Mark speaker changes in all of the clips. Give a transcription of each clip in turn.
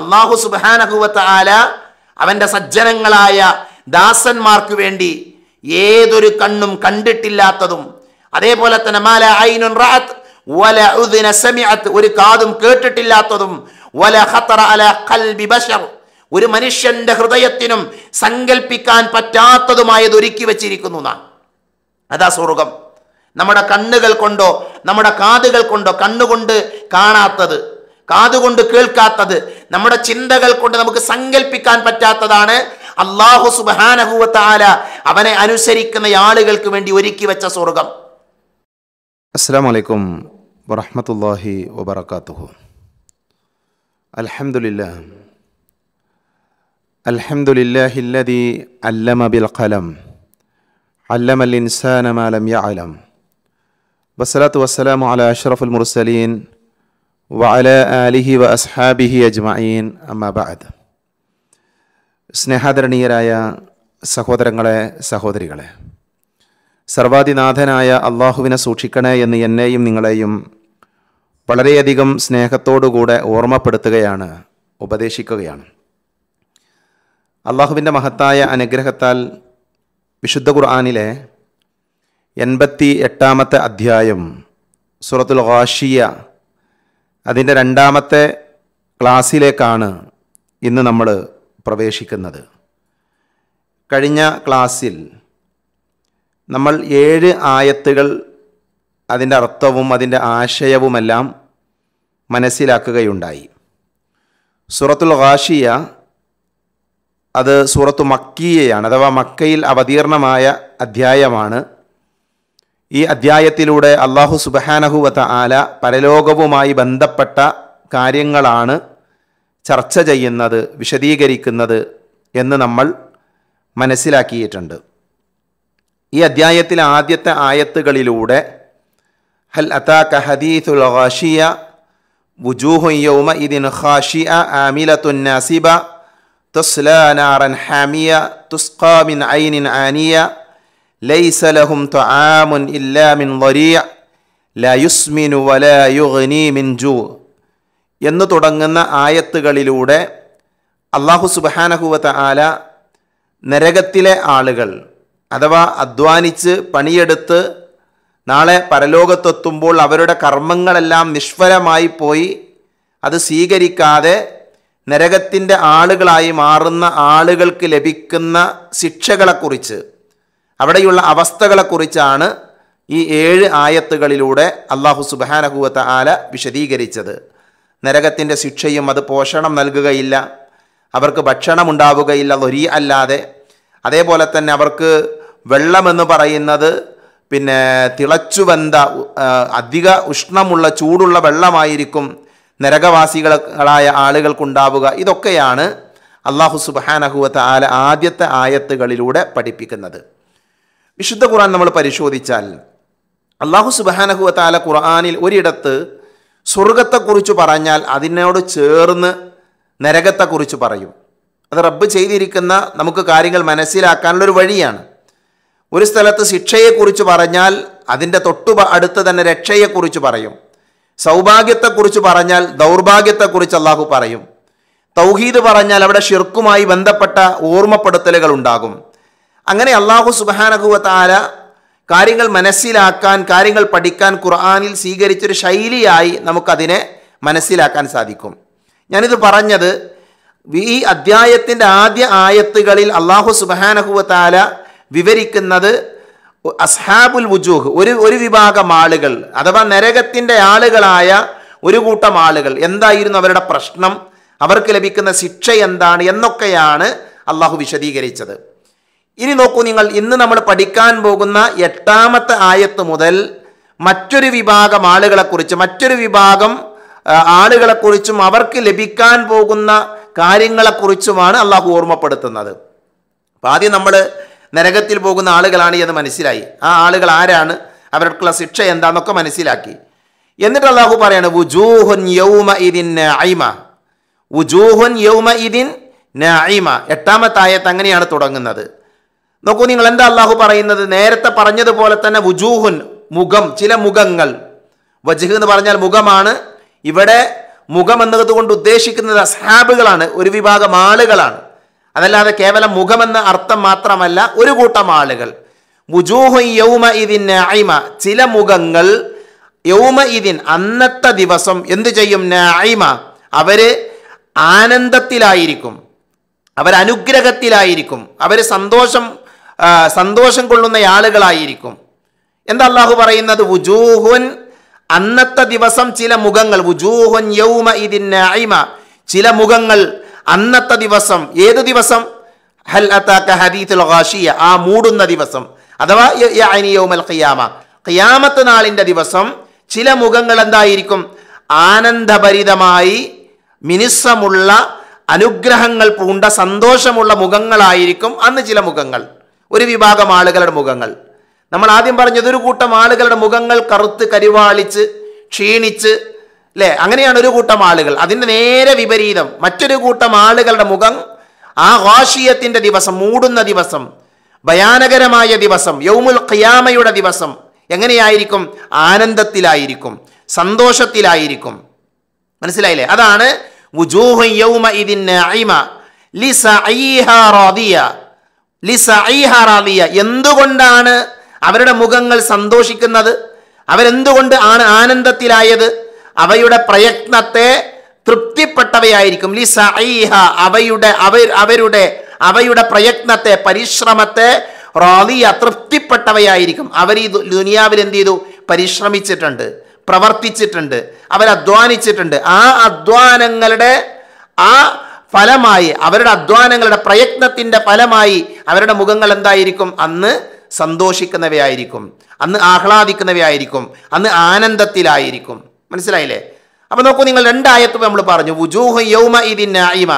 Speaker 1: അള്ളാഹു സുബാനഹുവത്ത് ആല അവൻ്റെ സജ്ജനങ്ങളായ ദാസന്മാർക്ക് വേണ്ടി ഏതൊരു കണ്ണും കണ്ടിട്ടില്ലാത്തതും അതേപോലെ തന്നെ മാല ഐനുൻ റാത്ത് വല ഉദിന സമിഅത്ത് ഒരു കാതും കേട്ടിട്ടില്ലാത്തതും വല ഖത്തറ അല ഖൽബി ബശർ ഒരു മനുഷ്യന്റെ ഹൃദയത്തിനും സങ്കല്പിക്കാൻ പറ്റാത്തതുമായത് ഒരുക്കി വെച്ചിരിക്കുന്നു അതാ സ്വർഗം നമ്മുടെ കണ്ണുകൾ കൊണ്ടോ നമ്മുടെ കാതുകൾ കൊണ്ടോ കണ്ണുകൊണ്ട് കാണാത്തത് കാതുകൊണ്ട് കേൾക്കാത്തത് നമ്മുടെ ചിന്തകൾ കൊണ്ട് നമുക്ക് സങ്കല്പിക്കാൻ പറ്റാത്തതാണ് അള്ളാഹു സുബാനഹുവത്താല അവനെ അനുസരിക്കുന്ന ആളുകൾക്ക് വേണ്ടി ഒരുക്കി വെച്ച സ്വർഗം
Speaker 2: അസ്സാമലൈക്കും വറഹമത്തല്ലാഹി വബർക്കാത്തുഹു അലഹമുല്ല അൽഹംദുലില്ലാഹില്ലതി അല്ലമ ബിൽ ഖലം علم الإنسان ما لم يعلم والصلاة والسلام വാല ആലിഹി വ അസ്ഹാബിഹി അജ്മീൻ അമ്മബാദ് സ്നേഹാദരണീയരായ സഹോദരങ്ങളെ സഹോദരികളെ സർവാധിനാഥനായ അള്ളാഹുവിനെ സൂക്ഷിക്കണേ എന്ന് എന്നെയും നിങ്ങളെയും വളരെയധികം സ്നേഹത്തോടുകൂടെ ഓർമ്മപ്പെടുത്തുകയാണ് ഉപദേശിക്കുകയാണ് അള്ളാഹുവിൻ്റെ മഹത്തായ അനുഗ്രഹത്താൽ വിശുദ്ധ ഖുർആാനിലെ എൺപത്തി എട്ടാമത്തെ അധ്യായം സൂറത്തുൽ ഹാഷിയ അതിൻ്റെ രണ്ടാമത്തെ ക്ലാസ്സിലേക്കാണ് ഇന്ന് നമ്മൾ പ്രവേശിക്കുന്നത് കഴിഞ്ഞ ക്ലാസ്സിൽ നമ്മൾ ഏഴ് ആയത്തുകൾ അതിൻ്റെ അർത്ഥവും അതിൻ്റെ ആശയവുമെല്ലാം മനസ്സിലാക്കുകയുണ്ടായി സൂറത്തുൽ ഹാഷിയ അത് സൂറത്തു മക്കീയയാണ് അഥവാ മക്കയിൽ അവതീർണമായ അധ്യായമാണ് ഈ അദ്ധ്യായത്തിലൂടെ അള്ളാഹു സുബഹാനഹുവത്ത ആല പരലോകവുമായി ബന്ധപ്പെട്ട കാര്യങ്ങളാണ് ചർച്ച ചെയ്യുന്നത് വിശദീകരിക്കുന്നത് എന്ന് നമ്മൾ മനസ്സിലാക്കിയിട്ടുണ്ട് ഈ അദ്ധ്യായത്തിലെ ആദ്യത്തെ ആയത്തുകളിലൂടെ ഹൽ അതാക്ക ഹദീസുൽ ഖാഷിയ വുജൂഹുയൗമ ഇതിൻ ഖാഷിയ ആമിലത്തുൻ നാസിബ ഹാമിയ തുസ്ഖാ മിൻ ഐനിൻ ആനിയ ലൈസ ലഹും ഇല്ലാ മിൻ വരീഅ ലാ യുസ്മിനു വലാ യുഗ്നി മിൻ ജൂ എന്ന് തുടങ്ങുന്ന ആയത്തുകളിലൂടെ അള്ളാഹു സുബഹാനഹുവത്ത ആല നരകത്തിലെ ആളുകൾ അഥവാ അധ്വാനിച്ച് പണിയെടുത്ത് നാളെ പരലോകത്തെത്തുമ്പോൾ അവരുടെ കർമ്മങ്ങളെല്ലാം നിഷ്ഫലമായി പോയി അത് സ്വീകരിക്കാതെ നരകത്തിൻ്റെ ആളുകളായി മാറുന്ന ആളുകൾക്ക് ലഭിക്കുന്ന ശിക്ഷകളെക്കുറിച്ച് അവിടെയുള്ള അവസ്ഥകളെക്കുറിച്ചാണ് ഈ ഏഴ് ആയത്തുകളിലൂടെ അള്ളാഹു സുബാനഹുവത്ത ആല വിശദീകരിച്ചത് നരകത്തിൻ്റെ ശിക്ഷയും അത് പോഷണം നൽകുകയില്ല അവർക്ക് ഭക്ഷണം ഉണ്ടാവുകയില്ല ലൊരി അല്ലാതെ അതേപോലെ തന്നെ അവർക്ക് വെള്ളമെന്ന് പറയുന്നത് പിന്നെ വന്ത അധിക ഉഷ്ണമുള്ള ചൂടുള്ള വെള്ളമായിരിക്കും നരകവാസികളായ ആളുകൾക്കുണ്ടാവുക ഇതൊക്കെയാണ് അള്ളാഹു സുബാനഹുവത്ത് ആല ആദ്യത്തെ ആയത്തുകളിലൂടെ പഠിപ്പിക്കുന്നത് വിശുദ്ധ ഖുർആൻ നമ്മൾ പരിശോധിച്ചാൽ അള്ളാഹു സുബാനഹുവ താല ഖുർആാനിൽ ഒരിടത്ത് സ്വർഗത്തെക്കുറിച്ച് പറഞ്ഞാൽ അതിനോട് ചേർന്ന് നരകത്തെക്കുറിച്ച് പറയും അത് റബ്ബ് ചെയ്തിരിക്കുന്ന നമുക്ക് കാര്യങ്ങൾ മനസ്സിലാക്കാനുള്ള ഒരു വഴിയാണ് ഒരു സ്ഥലത്ത് ശിക്ഷയെക്കുറിച്ച് പറഞ്ഞാൽ അതിൻ്റെ തൊട്ട് അടുത്ത് തന്നെ രക്ഷയെക്കുറിച്ച് പറയും സൗഭാഗ്യത്തെക്കുറിച്ച് പറഞ്ഞാൽ ദൗർഭാഗ്യത്തെക്കുറിച്ച് അള്ളാഹു പറയും തൗഹീദ് പറഞ്ഞാൽ അവിടെ ഷിർക്കുമായി ബന്ധപ്പെട്ട ഓർമ്മപ്പെടുത്തലുകൾ ഉണ്ടാകും അങ്ങനെ അള്ളാഹു സുബാനകുവത്താല കാര്യങ്ങൾ മനസ്സിലാക്കാൻ കാര്യങ്ങൾ പഠിക്കാൻ ഖുർആാനിൽ സ്വീകരിച്ചൊരു ശൈലിയായി നമുക്കതിനെ മനസ്സിലാക്കാൻ സാധിക്കും ഞാനിത് പറഞ്ഞത് ഈ അദ്ധ്യായത്തിൻ്റെ ആദ്യ ആയത്തുകളിൽ അള്ളാഹു സുബാനഹുവത്താല
Speaker 1: വിവരിക്കുന്നത് അസ്ഹാബുൽ വുജൂഹ് ഒരു ഒരു വിഭാഗം ആളുകൾ അഥവാ നരകത്തിൻ്റെ ആളുകളായ ഒരു കൂട്ടം ആളുകൾ എന്തായിരുന്നു അവരുടെ പ്രശ്നം അവർക്ക് ലഭിക്കുന്ന ശിക്ഷ എന്താണ് എന്നൊക്കെയാണ് അള്ളാഹു വിശദീകരിച്ചത് ഇനി നോക്കൂ
Speaker 2: നിങ്ങൾ ഇന്ന് നമ്മൾ പഠിക്കാൻ പോകുന്ന എട്ടാമത്തെ ആയത്ത് മുതൽ മറ്റൊരു വിഭാഗം ആളുകളെക്കുറിച്ച് മറ്റൊരു വിഭാഗം ആളുകളെക്കുറിച്ചും അവർക്ക് ലഭിക്കാൻ പോകുന്ന
Speaker 1: കാര്യങ്ങളെക്കുറിച്ചുമാണ് അള്ളാഹു ഓർമ്മപ്പെടുത്തുന്നത് അപ്പം ആദ്യം നമ്മൾ
Speaker 2: നരകത്തിൽ പോകുന്ന ആളുകളാണ് എന്ന് മനസ്സിലായി ആ ആളുകൾ ആരാണ് അവർക്കുള്ള ശിക്ഷ എന്താണെന്നൊക്കെ മനസ്സിലാക്കി എന്നിട്ട് അള്ളാഹു പറയാണ് വുജൂഹുൻ യൗമ ഇതിൻ നൈമ വുജൂഹുൻ
Speaker 1: യൗമ ഇതിൻ നൈമ എട്ടാമത്തെ ആയത്ത് അങ്ങനെയാണ് തുടങ്ങുന്നത് നോക്കൂ നിങ്ങൾ എന്താ അള്ളാഹു പറയുന്നത് നേരത്തെ പറഞ്ഞതുപോലെ തന്നെ വുജൂഹുൻ മുഖം ചില മുഖങ്ങൾ വജുഹ് എന്ന് പറഞ്ഞാൽ മുഖമാണ് ഇവിടെ മുഖം എന്നതുകൊണ്ട് ഉദ്ദേശിക്കുന്നത് അസ്ഹാബുകളാണ് ഒരു വിഭാഗം ആളുകളാണ് അതല്ലാതെ കേവലം മുഖമെന്ന അർത്ഥം മാത്രമല്ല ഒരു കൂട്ടം ആളുകൾ യൗമ ഇതിൻ ചില മുഖങ്ങൾ യൗമ ഇതിൻ അന്നത്തെ ദിവസം എന്തു ചെയ്യും നായിമ അവര് ആനന്ദത്തിലായിരിക്കും അവരനുഗ്രഹത്തിലായിരിക്കും അവർ സന്തോഷം സന്തോഷം കൊള്ളുന്ന ആളുകളായിരിക്കും എന്താ അള്ളാഹു പറയുന്നത് വുജൂഹുൻ അന്നത്തെ ദിവസം ചില മുഖങ്ങൾ വുജൂഹുൻ യൗമ ചില മുഖങ്ങൾ അന്നത്തെ ദിവസം ഏത് ദിവസം ഹൽ അത്താക്ക ആ മൂടുന്ന ദിവസം അഥവാ യൗമൽ ഖിയാമ ഖിയാമത്ത് ദിവസം ചില മുഖങ്ങൾ എന്തായിരിക്കും ആനന്ദഭരിതമായി മിനിസമുള്ള അനുഗ്രഹങ്ങൾ പൂണ്ട സന്തോഷമുള്ള മുഖങ്ങളായിരിക്കും അന്ന് ചില മുഖങ്ങൾ ഒരു വിഭാഗം ആളുകളുടെ മുഖങ്ങൾ നമ്മൾ ആദ്യം പറഞ്ഞത് ഒരു കൂട്ടം ആളുകളുടെ മുഖങ്ങൾ കറുത്ത് കരിവാളിച്ച് ക്ഷീണിച്ച് അല്ലെ അങ്ങനെയാണ് ഒരു കൂട്ടം ആളുകൾ അതിൻ്റെ നേരെ വിപരീതം മറ്റൊരു കൂട്ടം ആളുകളുടെ മുഖം ആ വാഷിയത്തിൻ്റെ ദിവസം മൂടുന്ന ദിവസം ഭയാനകരമായ ദിവസം യൗമുൽ ഖിയാമയുടെ ദിവസം എങ്ങനെയായിരിക്കും ആനന്ദത്തിലായിരിക്കും സന്തോഷത്തിലായിരിക്കും മനസ്സിലായില്ലേ അതാണ് യൗമ ഇതിൻ ലി ലിസീഹറാദിയ എന്തുകൊണ്ടാണ് അവരുടെ മുഖങ്ങൾ സന്തോഷിക്കുന്നത് അവരെന്തുകൊണ്ട് ആണ് ആനന്ദത്തിലായത് അവയുടെ പ്രയത്നത്തെ തൃപ്തിപ്പെട്ടവയായിരിക്കും ലിസീഹ അവയുടെ അവരുടെ അവയുടെ പ്രയത്നത്തെ പരിശ്രമത്തെ റാലിയ തൃപ്തിപ്പെട്ടവയായിരിക്കും അവർ ഈ ദുനിയാവിൽ എന്ത് ചെയ്തു പരിശ്രമിച്ചിട്ടുണ്ട് പ്രവർത്തിച്ചിട്ടുണ്ട് അവർ അധ്വാനിച്ചിട്ടുണ്ട് ആ അധ്വാനങ്ങളുടെ ആ ഫലമായി അവരുടെ അധ്വാനങ്ങളുടെ പ്രയത്നത്തിന്റെ ഫലമായി അവരുടെ മുഖങ്ങൾ എന്തായിരിക്കും അന്ന് സന്തോഷിക്കുന്നവയായിരിക്കും അന്ന് ആഹ്ലാദിക്കുന്നവയായിരിക്കും അന്ന് ആനന്ദത്തിലായിരിക്കും മനസ്സിലായില്ലേ അപ്പൊ നോക്കൂ നിങ്ങൾ രണ്ടായത്ത് നമ്മൾ പറഞ്ഞു വുജൂഹു യൗമ ഇതിനായിമ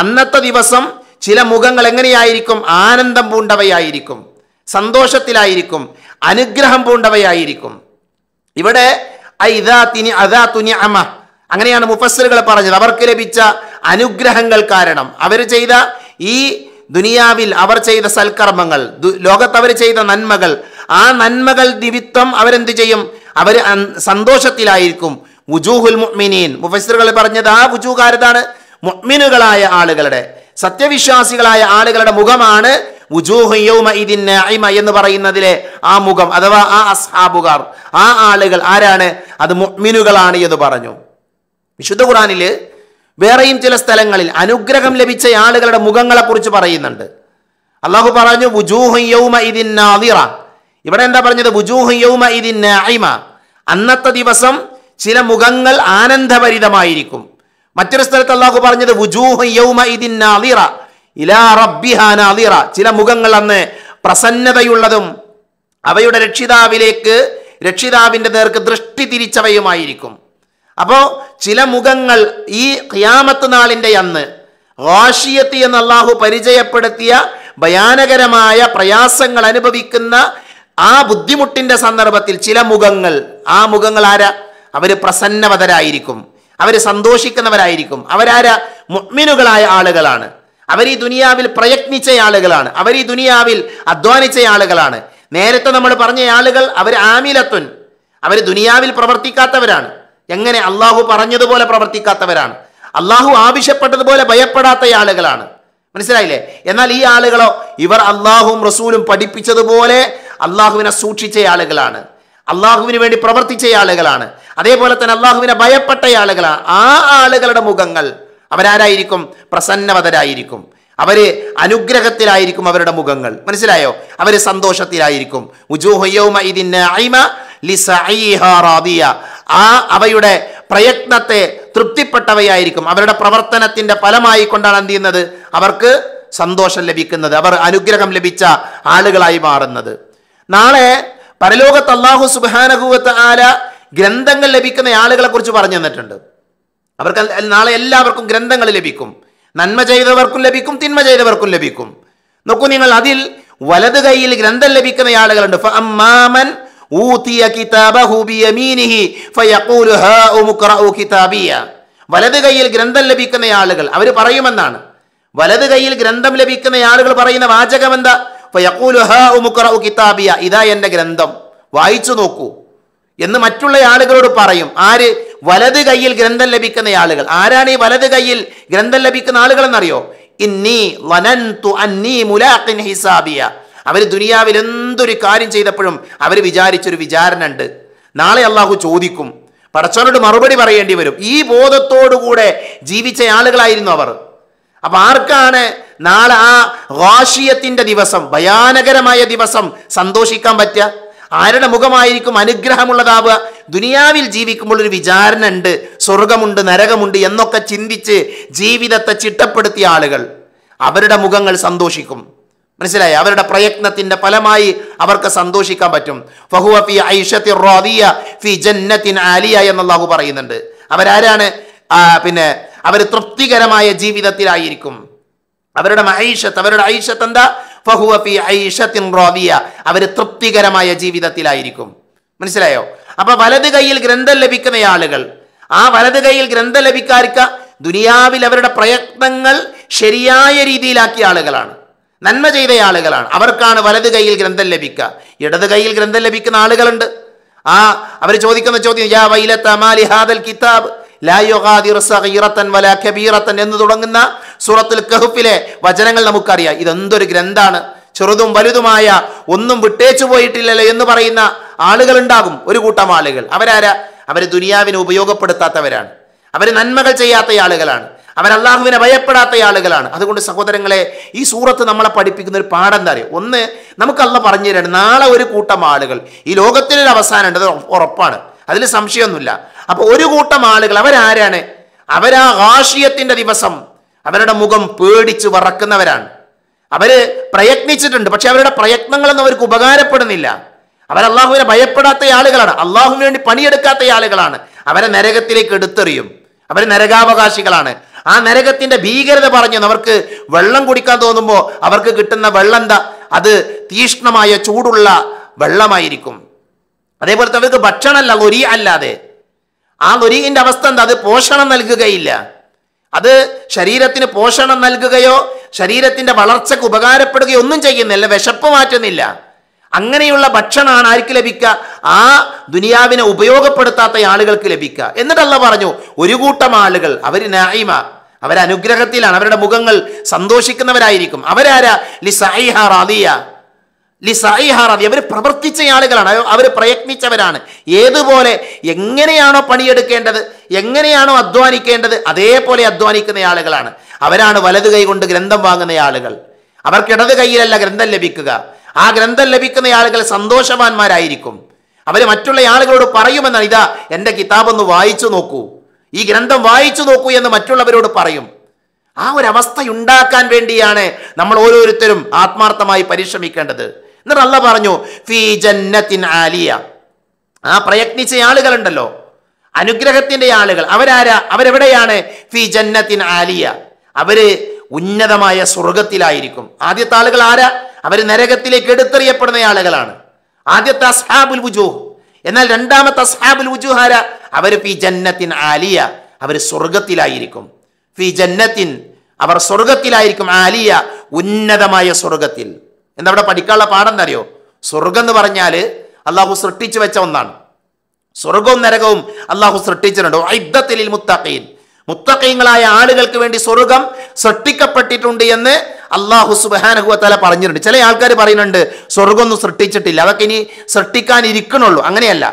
Speaker 1: അന്നത്തെ ദിവസം ചില മുഖങ്ങൾ എങ്ങനെയായിരിക്കും ആനന്ദം പൂണ്ടവയായിരിക്കും സന്തോഷത്തിലായിരിക്കും അനുഗ്രഹം പൂണ്ടവയായിരിക്കും ഇവിടെ അങ്ങനെയാണ് മുഫസ്സറുകൾ പറഞ്ഞത് അവർക്ക് ലഭിച്ച അനുഗ്രഹങ്ങൾ കാരണം അവർ ചെയ്ത ഈ ദുനിയാവിൽ അവർ ചെയ്ത സൽക്കർമ്മങ്ങൾ ലോകത്ത് അവർ ചെയ്ത നന്മകൾ ആ നന്മകൾ നിമിത്തം അവരെന്ത് ചെയ്യും അവർ സന്തോഷത്തിലായിരിക്കും വുജൂഹുൽ മുഅ്മിനീൻ മുഫസിറുകൾ പറഞ്ഞത് ആ വുജൂകാരതാണ് മുഅ്മിനുകളായ ആളുകളുടെ സത്യവിശ്വാസികളായ ആളുകളുടെ മുഖമാണ് എന്ന് പറയുന്നതിലെ ആ മുഖം അഥവാ ആ അസ്ഹാബുകാർ ആ ആളുകൾ ആരാണ് അത് മുഅ്മിനുകളാണ് എന്ന് പറഞ്ഞു വിശുദ്ധ ഖുറാനില് വേറെയും ചില സ്ഥലങ്ങളിൽ അനുഗ്രഹം ലഭിച്ച ആളുകളുടെ മുഖങ്ങളെക്കുറിച്ച് പറയുന്നുണ്ട് അള്ളാഹു പറഞ്ഞു ഇവിടെ എന്താ പറഞ്ഞത് അന്നത്തെ ദിവസം ചില മുഖങ്ങൾ ആനന്ദഭരിതമായിരിക്കും മറ്റൊരു സ്ഥലത്ത് അള്ളാഹു പറഞ്ഞത് ഇലാ നാദിറ ചില മുഖങ്ങൾ അന്ന് പ്രസന്നതയുള്ളതും അവയുടെ രക്ഷിതാവിലേക്ക് രക്ഷിതാവിന്റെ നേർക്ക് ദൃഷ്ടി തിരിച്ചവയുമായിരിക്കും അപ്പോൾ ചില മുഖങ്ങൾ ഈ ഖിയാമത്ത് നാളിന്റെ അന്ന് വാഷിയത്തി എന്ന് അള്ളാഹു പരിചയപ്പെടുത്തിയ ഭയാനകരമായ പ്രയാസങ്ങൾ അനുഭവിക്കുന്ന ആ ബുദ്ധിമുട്ടിന്റെ സന്ദർഭത്തിൽ ചില മുഖങ്ങൾ ആ മുഖങ്ങൾ ആരാ അവർ പ്രസന്നവതരായിരിക്കും അവർ സന്തോഷിക്കുന്നവരായിരിക്കും അവരാരാ മുഗ്മിനുകളായ ആളുകളാണ് അവർ ഈ ദുനിയാവിൽ പ്രയത്നിച്ച ആളുകളാണ് അവർ ഈ ദുനിയാവിൽ അധ്വാനിച്ച ആളുകളാണ് നേരത്തെ നമ്മൾ പറഞ്ഞ ആളുകൾ അവർ ആമിലത്തുൻ അവർ ദുനിയാവിൽ പ്രവർത്തിക്കാത്തവരാണ് എങ്ങനെ അള്ളാഹു പറഞ്ഞതുപോലെ പ്രവർത്തിക്കാത്തവരാണ് അള്ളാഹു ആവശ്യപ്പെട്ടതുപോലെ ഭയപ്പെടാത്ത ആളുകളാണ് മനസ്സിലായില്ലേ എന്നാൽ ഈ ആളുകളോ ഇവർ അള്ളാഹുവും റസൂലും പഠിപ്പിച്ചതുപോലെ അള്ളാഹുവിനെ സൂക്ഷിച്ച ആളുകളാണ് അള്ളാഹുവിന് വേണ്ടി പ്രവർത്തിച്ച ആളുകളാണ് അതേപോലെ തന്നെ അള്ളാഹുവിനെ ഭയപ്പെട്ട ആളുകളാണ് ആ ആളുകളുടെ മുഖങ്ങൾ അവരാരായിരിക്കും പ്രസന്നവതരായിരിക്കും അവര് അനുഗ്രഹത്തിലായിരിക്കും അവരുടെ മുഖങ്ങൾ മനസ്സിലായോ അവര് സന്തോഷത്തിലായിരിക്കും ലിസീഹാറാദിയ ആ അവയുടെ പ്രയത്നത്തെ തൃപ്തിപ്പെട്ടവയായിരിക്കും അവരുടെ പ്രവർത്തനത്തിന്റെ ഫലമായി കൊണ്ടാണ് എന്ത് ചെയ്യുന്നത് അവർക്ക് സന്തോഷം ലഭിക്കുന്നത് അവർ അനുഗ്രഹം ലഭിച്ച ആളുകളായി മാറുന്നത് നാളെ പരലോകത്ത് അള്ളാഹു സുബാനഹുവത്ത് ആല ഗ്രന്ഥങ്ങൾ ലഭിക്കുന്ന ആളുകളെ കുറിച്ച് പറഞ്ഞു തന്നിട്ടുണ്ട് അവർക്ക് നാളെ എല്ലാവർക്കും ഗ്രന്ഥങ്ങൾ ലഭിക്കും നന്മ ചെയ്തവർക്കും ലഭിക്കും തിന്മ ചെയ്തവർക്കും ലഭിക്കും നോക്കൂ നിങ്ങൾ അതിൽ വലത് കൈയിൽ ഗ്രന്ഥം ലഭിക്കുന്ന ആളുകളുണ്ട് ഊത്തിയ കിതാബഹു കിതാബിയ വലത് കൈയിൽ ഗ്രന്ഥം ലഭിക്കുന്ന ആളുകൾ അവർ പറയുമെന്നാണ് വലത് കൈയിൽ ഗ്രന്ഥം ലഭിക്കുന്ന ആളുകൾ പറയുന്ന വാചകം എന്താ കിതാബിയ ഇതാ എന്റെ ഗ്രന്ഥം വായിച്ചു നോക്കൂ എന്ന് മറ്റുള്ള ആളുകളോട് പറയും ആര് വലത് കൈയിൽ ഗ്രന്ഥം ലഭിക്കുന്ന ആളുകൾ ആരാണ് ഈ വലത് കൈയിൽ ഗ്രന്ഥം ലഭിക്കുന്ന ആളുകൾ എന്നറിയോ ഇന്നി വനന്തു അന്നീ മുലാഖിൻ ഹിസാബിയ അവർ ദുനിയാവിൽ എന്തൊരു കാര്യം ചെയ്തപ്പോഴും അവർ വിചാരിച്ചൊരു വിചാരണ ഉണ്ട് നാളെ അള്ളാഹു ചോദിക്കും പടച്ചവനോട് മറുപടി പറയേണ്ടി വരും ഈ ബോധത്തോടുകൂടെ ജീവിച്ച ആളുകളായിരുന്നു അവർ അപ്പൊ ആർക്കാണ് നാളെ ആ വാശിയത്തിന്റെ ദിവസം ഭയാനകരമായ ദിവസം സന്തോഷിക്കാൻ പറ്റുക ആരുടെ മുഖമായിരിക്കും അനുഗ്രഹമുള്ളതാവുക ദുനിയാവിൽ ജീവിക്കുമ്പോൾ ഒരു വിചാരണ ഉണ്ട് സ്വർഗമുണ്ട് നരകമുണ്ട് എന്നൊക്കെ ചിന്തിച്ച് ജീവിതത്തെ ചിട്ടപ്പെടുത്തിയ ആളുകൾ അവരുടെ മുഖങ്ങൾ സന്തോഷിക്കും മനസ്സിലായി അവരുടെ പ്രയത്നത്തിന്റെ ഫലമായി അവർക്ക് സന്തോഷിക്കാൻ പറ്റും ഫഹുവ ഫി ഐഷത്തി റോദിയ ഫി ജന്നത്തിൻ ആലിയ എന്നുള്ളാഹു പറയുന്നുണ്ട് അവരാരാണ് പിന്നെ അവർ തൃപ്തികരമായ ജീവിതത്തിലായിരിക്കും അവരുടെ മഹീഷത്ത് അവരുടെ ഐഷത്ത് എന്താ ഫഹുവ ഫി ഐഷത്തിൻ റോദിയ അവർ തൃപ്തികരമായ ജീവിതത്തിലായിരിക്കും മനസ്സിലായോ അപ്പൊ വലത് കൈയിൽ ഗ്രന്ഥം ലഭിക്കുന്ന ആളുകൾ ആ വലത് കൈയിൽ ഗ്രന്ഥം ലഭിക്കാർക്ക് ദുനിയാവിൽ അവരുടെ പ്രയത്നങ്ങൾ ശരിയായ രീതിയിലാക്കിയ ആളുകളാണ് നന്മ ചെയ്ത ആളുകളാണ് അവർക്കാണ് വലത് കൈയിൽ ഗ്രന്ഥം ലഭിക്കുക ഇടത് കൈയിൽ ഗ്രന്ഥം ലഭിക്കുന്ന ആളുകളുണ്ട് ആ അവർ ചോദിക്കുന്ന ചോദ്യം യാ വൈലത്തമാലി കിതാബ് ലായോഹാദിറത്തൻ എന്ന് തുടങ്ങുന്ന സൂറത്തുൽ കഹുഫിലെ വചനങ്ങൾ നമുക്കറിയാം ഇതെന്തൊരു ഗ്രന്ഥാണ് ചെറുതും വലുതുമായ ഒന്നും വിട്ടേച്ചു പോയിട്ടില്ലല്ലോ എന്ന് പറയുന്ന ആളുകളുണ്ടാകും ഒരു കൂട്ടം ആളുകൾ അവരാരാ അവർ ദുനിയാവിനെ ഉപയോഗപ്പെടുത്താത്തവരാണ് അവർ നന്മകൾ ചെയ്യാത്ത ആളുകളാണ് അവരല്ലാഹുവിനെ ഭയപ്പെടാത്ത ആളുകളാണ് അതുകൊണ്ട് സഹോദരങ്ങളെ ഈ സൂറത്ത് നമ്മളെ പഠിപ്പിക്കുന്ന ഒരു പാഠം എന്താ അറിയോ ഒന്ന് നമുക്ക് അല്ല പറഞ്ഞു തരാണ് നാളെ ഒരു കൂട്ടം ആളുകൾ ഈ ലോകത്തിനൊരു അവസാനം ഉണ്ട് ഉറപ്പാണ് അതിൽ സംശയമൊന്നുമില്ല അപ്പോൾ ഒരു കൂട്ടം ആളുകൾ അവരാരാണ് അവരാ ആശയത്തിൻ്റെ ദിവസം അവരുടെ മുഖം പേടിച്ച് വറക്കുന്നവരാണ് അവർ പ്രയത്നിച്ചിട്ടുണ്ട് പക്ഷെ അവരുടെ പ്രയത്നങ്ങളൊന്നും അവർക്ക് ഉപകാരപ്പെടുന്നില്ല അവർ അള്ളാഹുവിനെ ഭയപ്പെടാത്ത ആളുകളാണ് അള്ളാഹുവിന് വേണ്ടി പണിയെടുക്കാത്ത ആളുകളാണ് അവരെ നരകത്തിലേക്ക് എടുത്തെറിയും അവർ നരകാവകാശികളാണ് ആ നരകത്തിന്റെ ഭീകരത പറഞ്ഞു അവർക്ക് വെള്ളം കുടിക്കാൻ തോന്നുമ്പോൾ അവർക്ക് കിട്ടുന്ന വെള്ളം എന്താ അത് തീഷ്ണമായ ചൂടുള്ള വെള്ളമായിരിക്കും അതേപോലെ തന്നെ അവർക്ക് ഭക്ഷണമല്ല ലൊരി അല്ലാതെ ആ ലൊരിന്റെ അവസ്ഥ എന്താ അത് പോഷണം നൽകുകയില്ല അത് ശരീരത്തിന് പോഷണം നൽകുകയോ ശരീരത്തിന്റെ വളർച്ചക്ക് ഉപകാരപ്പെടുകയോ ഒന്നും ചെയ്യുന്നില്ല വിശപ്പ് മാറ്റുന്നില്ല അങ്ങനെയുള്ള ഭക്ഷണമാണ് ആർക്ക് ലഭിക്കുക ആ ദുനിയാവിനെ ഉപയോഗപ്പെടുത്താത്ത ആളുകൾക്ക് ലഭിക്കുക എന്നിട്ടല്ല പറഞ്ഞു ഒരു കൂട്ടം ആളുകൾ അവർ നായിമ അവരനുഗ്രഹത്തിലാണ് അവരുടെ മുഖങ്ങൾ സന്തോഷിക്കുന്നവരായിരിക്കും അവരാരാ ലിസായിഹ റാദിയ ലിസായിഹ റാദിയ അവർ പ്രവർത്തിച്ച ആളുകളാണ് അവർ പ്രയത്നിച്ചവരാണ് ഏതുപോലെ എങ്ങനെയാണോ പണിയെടുക്കേണ്ടത് എങ്ങനെയാണോ അധ്വാനിക്കേണ്ടത് അതേപോലെ അധ്വാനിക്കുന്ന ആളുകളാണ് അവരാണ് വലതു കൈ കൊണ്ട് ഗ്രന്ഥം വാങ്ങുന്ന ആളുകൾ അവർക്ക് ഇടത് കൈയിലല്ല ഗ്രന്ഥം ലഭിക്കുക ആ ഗ്രന്ഥം ലഭിക്കുന്ന ആളുകൾ സന്തോഷവാന്മാരായിരിക്കും അവർ മറ്റുള്ള ആളുകളോട് പറയുമെന്നാണ് ഇതാ എൻ്റെ കിതാബ് ഒന്ന് വായിച്ചു നോക്കൂ ഈ ഗ്രന്ഥം വായിച്ചു നോക്കൂ എന്ന് മറ്റുള്ളവരോട് പറയും ആ ഒരു അവസ്ഥ ഉണ്ടാക്കാൻ വേണ്ടിയാണ് നമ്മൾ ഓരോരുത്തരും ആത്മാർത്ഥമായി പരിശ്രമിക്കേണ്ടത് എന്നിട്ട് അല്ല പറഞ്ഞു ഫീ ജന്നത്തിൻ ആലിയ ആ പ്രയത്നിച്ച ആളുകളുണ്ടല്ലോ അനുഗ്രഹത്തിന്റെ ആളുകൾ അവരാരാ അവരെവിടെയാണ് ഫി ജന്നത്തിൻ ആലിയ അവര് ഉന്നതമായ സ്വർഗത്തിലായിരിക്കും ആദ്യത്തെ ആളുകൾ ആരാ അവർ നരകത്തിലേക്ക് എടുത്തെറിയപ്പെടുന്ന ആളുകളാണ് ആദ്യത്തെ അസ്ഹാബുൽ വുജൂഹ് എന്നാൽ രണ്ടാമത്തെ അസ്ഹാബുൽ വുജൂഹാര അവർ ഫി ജന്നത്തിൻ ആലിയ അവർ സ്വർഗത്തിലായിരിക്കും ഫി ജന്നത്തിൻ അവർ സ്വർഗത്തിലായിരിക്കും ആലിയ ഉന്നതമായ സ്വർഗത്തിൽ എന്താ അവിടെ പഠിക്കാനുള്ള പാഠം എന്നറിയോ സ്വർഗം എന്ന് പറഞ്ഞാൽ അള്ളാഹു സൃഷ്ടിച്ചു വെച്ച ഒന്നാണ് സ്വർഗവും നരകവും അള്ളാഹു സൃഷ്ടിച്ചിട്ടുണ്ട് മുത്തഖീൻ മുത്തക്കീങ്ങളായ ആളുകൾക്ക് വേണ്ടി സ്വർഗം സൃഷ്ടിക്കപ്പെട്ടിട്ടുണ്ട് എന്ന് അള്ളാഹു സുബാനഹുവത്തല പറഞ്ഞിട്ടുണ്ട് ചില ആൾക്കാർ പറയുന്നുണ്ട് സ്വർഗമൊന്നും സൃഷ്ടിച്ചിട്ടില്ല അതൊക്കെ ഇനി സൃഷ്ടിക്കാൻ ഇരിക്കണുള്ളൂ അങ്ങനെയല്ല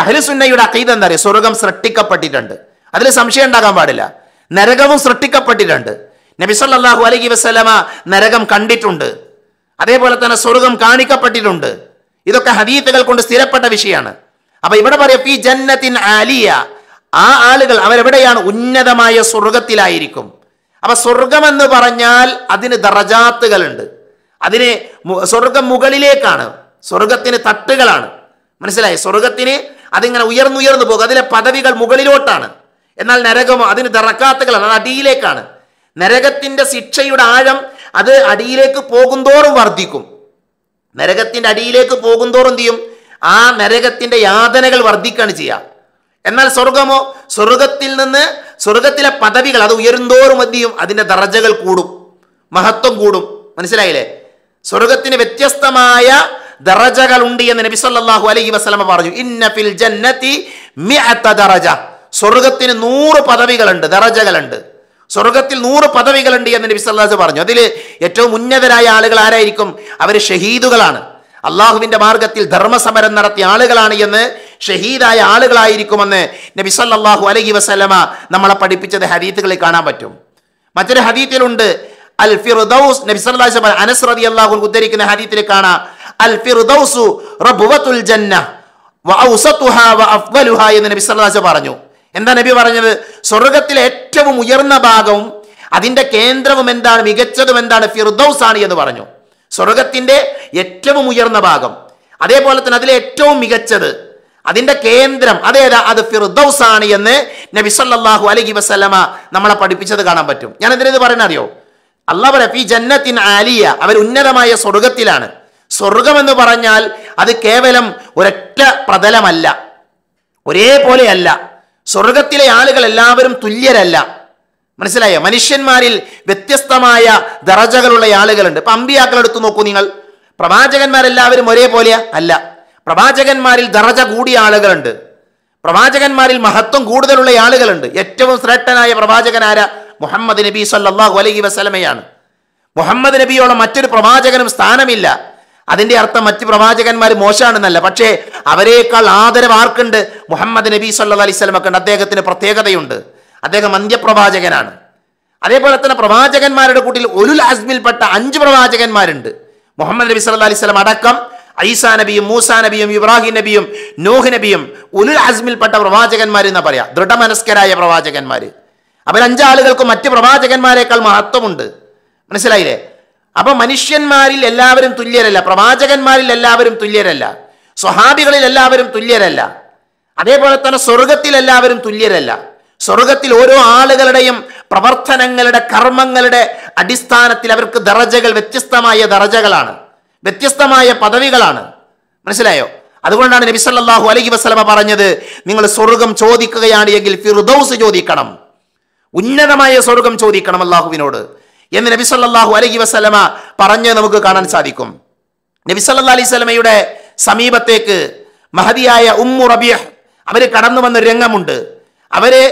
Speaker 1: അഹലുസുന്നയുടെ അക്കീത് എന്താ പറയുക സ്വർഗം സൃഷ്ടിക്കപ്പെട്ടിട്ടുണ്ട് അതിൽ സംശയം ഉണ്ടാകാൻ പാടില്ല നരകവും സൃഷ്ടിക്കപ്പെട്ടിട്ടുണ്ട് നബിസല്ലാഹു അലൈഹി വസ്ലമ നരകം കണ്ടിട്ടുണ്ട് അതേപോലെ തന്നെ സ്വർഗം കാണിക്കപ്പെട്ടിട്ടുണ്ട് ഇതൊക്കെ ഹദീത്തുകൾ കൊണ്ട് സ്ഥിരപ്പെട്ട വിഷയമാണ് അപ്പൊ ഇവിടെ പറയാം ഫി ജന്നത്തിൻ ആലിയ ആ ആളുകൾ അവരെവിടെയാണ് ഉന്നതമായ സ്വർഗത്തിലായിരിക്കും അപ്പൊ സ്വർഗമെന്ന് പറഞ്ഞാൽ അതിന് ദറജാത്തുകളുണ്ട് അതിന് സ്വർഗം മുകളിലേക്കാണ് സ്വർഗത്തിന് തട്ടുകളാണ് മനസ്സിലായി സ്വർഗത്തിന് അതിങ്ങനെ ഉയർന്നുയർന്നു പോകും അതിലെ പദവികൾ മുകളിലോട്ടാണ് എന്നാൽ നരകമോ അതിന് ദറക്കാത്തുകളാണ് അത് അടിയിലേക്കാണ് നരകത്തിന്റെ ശിക്ഷയുടെ ആഴം അത് അടിയിലേക്ക് പോകുന്തോറും വർദ്ധിക്കും നരകത്തിന്റെ അടിയിലേക്ക് പോകുന്തോറും എന്ത് ചെയ്യും ആ നരകത്തിന്റെ യാതനകൾ വർദ്ധിക്കുകയാണ് ചെയ്യുക എന്നാൽ സ്വർഗമോ സ്വർഗത്തിൽ നിന്ന് സ്വർഗത്തിലെ പദവികൾ അത് ഉയരുന്തോറും എന്തിയും അതിൻ്റെ ദർജകൾ കൂടും മഹത്വം കൂടും മനസ്സിലായില്ലേ സ്വർഗത്തിന് വ്യത്യസ്തമായ ഉണ്ട് എന്ന് നബി സല്ലാഹു അലൈഹി വസ്ലമ പറഞ്ഞു ഇന്നഫിൽ ജന്നത്തി ദറജ സ്വർഗത്തിന് നൂറ് പദവികളുണ്ട് ദറജകളുണ്ട് സ്വർഗത്തിൽ നൂറ് പദവികളുണ്ട് എന്ന് നബി സല്ലാസ് പറഞ്ഞു അതിൽ ഏറ്റവും ഉന്നതരായ ആളുകൾ ആരായിരിക്കും അവർ ഷഹീദുകളാണ് അള്ളാഹുവിന്റെ മാർഗത്തിൽ ധർമ്മസമരം നടത്തിയ ആളുകളാണ് എന്ന് ഷഹീദായ ആളുകളായിരിക്കുമെന്ന് നബി സല്ലാഹു അലഹി വസ്ലമ നമ്മളെ പഠിപ്പിച്ചത് ഹരീത്തുകളിൽ കാണാൻ പറ്റും മറ്റൊരു ഹദീത്തിലുണ്ട് അൽ ഫിറുദൌസ് നബി സല്ലല്ലാഹു അലൈഹി അനസ് റളിയല്ലാഹു അള്ളാഹു ഉദ്ധരിക്കുന്ന ഹദീത്തിൽ കാണാം അൽ ഫിറുദൌസു റബ്വത്തുൽ ജന്ന എന്ന് നബി സല്ലല്ലാഹു പറഞ്ഞു എന്താ നബി പറഞ്ഞത് സ്വർഗത്തിലെ ഏറ്റവും ഉയർന്ന ഭാഗവും അതിന്റെ കേന്ദ്രവും എന്താണ് മികച്ചതും എന്താണ് ഫിർദൌസ് ആണ് എന്ന് പറഞ്ഞു സ്വർഗത്തിൻ്റെ ഏറ്റവും ഉയർന്ന ഭാഗം അതേപോലെ തന്നെ അതിലെ ഏറ്റവും മികച്ചത് അതിൻ്റെ കേന്ദ്രം അതേതാ അത് ഫിർദൌസ് ആണ് എന്ന് നബി സല്ലാഹു അലഹി വസ്ലമ നമ്മളെ പഠിപ്പിച്ചത് കാണാൻ പറ്റും ഞാൻ എന്തിനത് പറയുന്നറിയോ അള്ളാഹ് പറയാം ഈ ജന്നത്തിൻ ആലിയ അവർ ഉന്നതമായ സ്വർഗത്തിലാണ് എന്ന് പറഞ്ഞാൽ അത് കേവലം ഒരൊറ്റ പ്രതലമല്ല ഒരേപോലെയല്ല സ്വർഗത്തിലെ ആളുകൾ എല്ലാവരും തുല്യരല്ല മനസ്സിലായോ മനുഷ്യന്മാരിൽ വ്യത്യസ്തമായ ദറജകളുള്ള ആളുകളുണ്ട് ഇപ്പം അമ്പിയാക്കൾ എടുത്തു നോക്കൂ നിങ്ങൾ പ്രവാചകന്മാരെല്ലാവരും ഒരേപോലെയാ അല്ല പ്രവാചകന്മാരിൽ ദറജ കൂടിയ ആളുകളുണ്ട് പ്രവാചകന്മാരിൽ മഹത്വം കൂടുതലുള്ള ആളുകളുണ്ട് ഏറ്റവും ശ്രേഷ്ഠനായ പ്രവാചകനാര മുഹമ്മദ് നബി സല്ലാഹു അലൈഹി വസലമയാണ് മുഹമ്മദ് നബിയോളം മറ്റൊരു പ്രവാചകനും സ്ഥാനമില്ല അതിന്റെ അർത്ഥം മറ്റ് പ്രവാചകന്മാർ മോശമാണെന്നല്ല പക്ഷേ അവരെക്കാൾ ആദരവ് ആർക്കുണ്ട് മുഹമ്മദ് നബി സല്ലാ അലൈഹി സ്വലമക്കുണ്ട് അദ്ദേഹത്തിന് പ്രത്യേകതയുണ്ട് അദ്ദേഹം അന്ത്യപ്രവാചകനാണ് അതേപോലെ തന്നെ പ്രവാചകന്മാരുടെ കൂട്ടിൽ ഒരു അസ്മിൽപ്പെട്ട അഞ്ച് പ്രവാചകന്മാരുണ്ട് മുഹമ്മദ് നബി സല്ലാ അലൈഹി സ്വലം അടക്കം ഐസാ നബിയും മൂസാ നബിയും ഇബ്രാഹിം നബിയും നോഹ് നബിയും ഉലുൽ അസ്മിൽപ്പെട്ട പ്രവാചകന്മാർ എന്നാ പറയാം ദൃഢമനസ്കരായ പ്രവാചകന്മാർ അഞ്ച് ആളുകൾക്ക് മറ്റ് പ്രവാചകന്മാരെക്കാൾ മഹത്വമുണ്ട് മനസ്സിലായില്ലേ അപ്പൊ മനുഷ്യന്മാരിൽ എല്ലാവരും തുല്യരല്ല പ്രവാചകന്മാരിൽ എല്ലാവരും തുല്യരല്ല സ്വഹാബികളിൽ എല്ലാവരും തുല്യരല്ല അതേപോലെ തന്നെ സ്വർഗത്തിൽ എല്ലാവരും തുല്യരല്ല സ്വർഗത്തിൽ ഓരോ ആളുകളുടെയും പ്രവർത്തനങ്ങളുടെ കർമ്മങ്ങളുടെ അടിസ്ഥാനത്തിൽ അവർക്ക് ദറജകൾ വ്യത്യസ്തമായ ദറജകളാണ് വ്യത്യസ്തമായ പദവികളാണ് മനസ്സിലായോ അതുകൊണ്ടാണ് നബി സല്ലാഹു അലഹി വസ്ലമ പറഞ്ഞത് നിങ്ങൾ സ്വർഗം ചോദിക്കുകയാണ് എങ്കിൽ ഫിറുദൌസ് ചോദിക്കണം ഉന്നതമായ സ്വർഗം ചോദിക്കണം അള്ളാഹുവിനോട് എന്ന് നബി സല്ലാഹു അലഹി വസ്ലമ പറഞ്ഞ് നമുക്ക് കാണാൻ സാധിക്കും നബി സല്ലാ അലൈഹി സ്വലമയുടെ സമീപത്തേക്ക് മഹതിയായ ഉമ്മു റബിയഹ് അവർ കടന്നു വന്ന രംഗമുണ്ട് അവരെ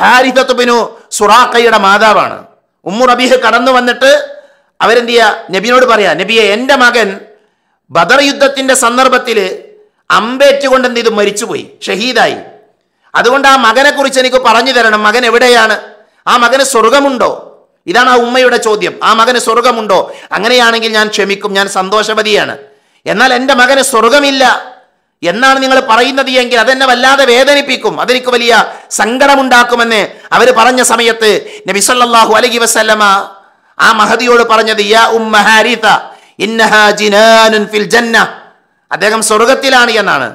Speaker 1: ഹാരിഫത്തുബിനു സുറാഖയുടെ മാതാവാണ് ഉമ്മു റബീഹ് കടന്നു വന്നിട്ട് അവരെന്ത് ചെയ്യുക നബിയോട് പറയാ നബിയെ എൻ്റെ മകൻ ബദർ യുദ്ധത്തിൻ്റെ സന്ദർഭത്തിൽ അമ്പേറ്റുകൊണ്ട് എന്ത് ചെയ്തു മരിച്ചുപോയി ഷഹീദായി അതുകൊണ്ട് ആ മകനെക്കുറിച്ച് എനിക്ക് പറഞ്ഞു തരണം മകൻ എവിടെയാണ് ആ മകന് സ്വർഗമുണ്ടോ ഇതാണ് ആ ഉമ്മയുടെ ചോദ്യം ആ മകന് സ്വർഗമുണ്ടോ അങ്ങനെയാണെങ്കിൽ ഞാൻ ക്ഷമിക്കും ഞാൻ സന്തോഷവതിയാണ് എന്നാൽ എൻ്റെ മകന് സ്വർഗമില്ല എന്നാണ് നിങ്ങൾ പറയുന്നത് എങ്കിൽ അതെന്നെ വല്ലാതെ വേദനിപ്പിക്കും അതെനിക്ക് വലിയ സങ്കടമുണ്ടാക്കുമെന്ന് അവർ പറഞ്ഞ സമയത്ത് നബി സല്ലാഹു അലൈഹി വസ്ലമ ആ മഹദിയോട് പറഞ്ഞത് യാ ഫിൽ ജന്ന അദ്ദേഹം സ്വർഗത്തിലാണ് എന്നാണ്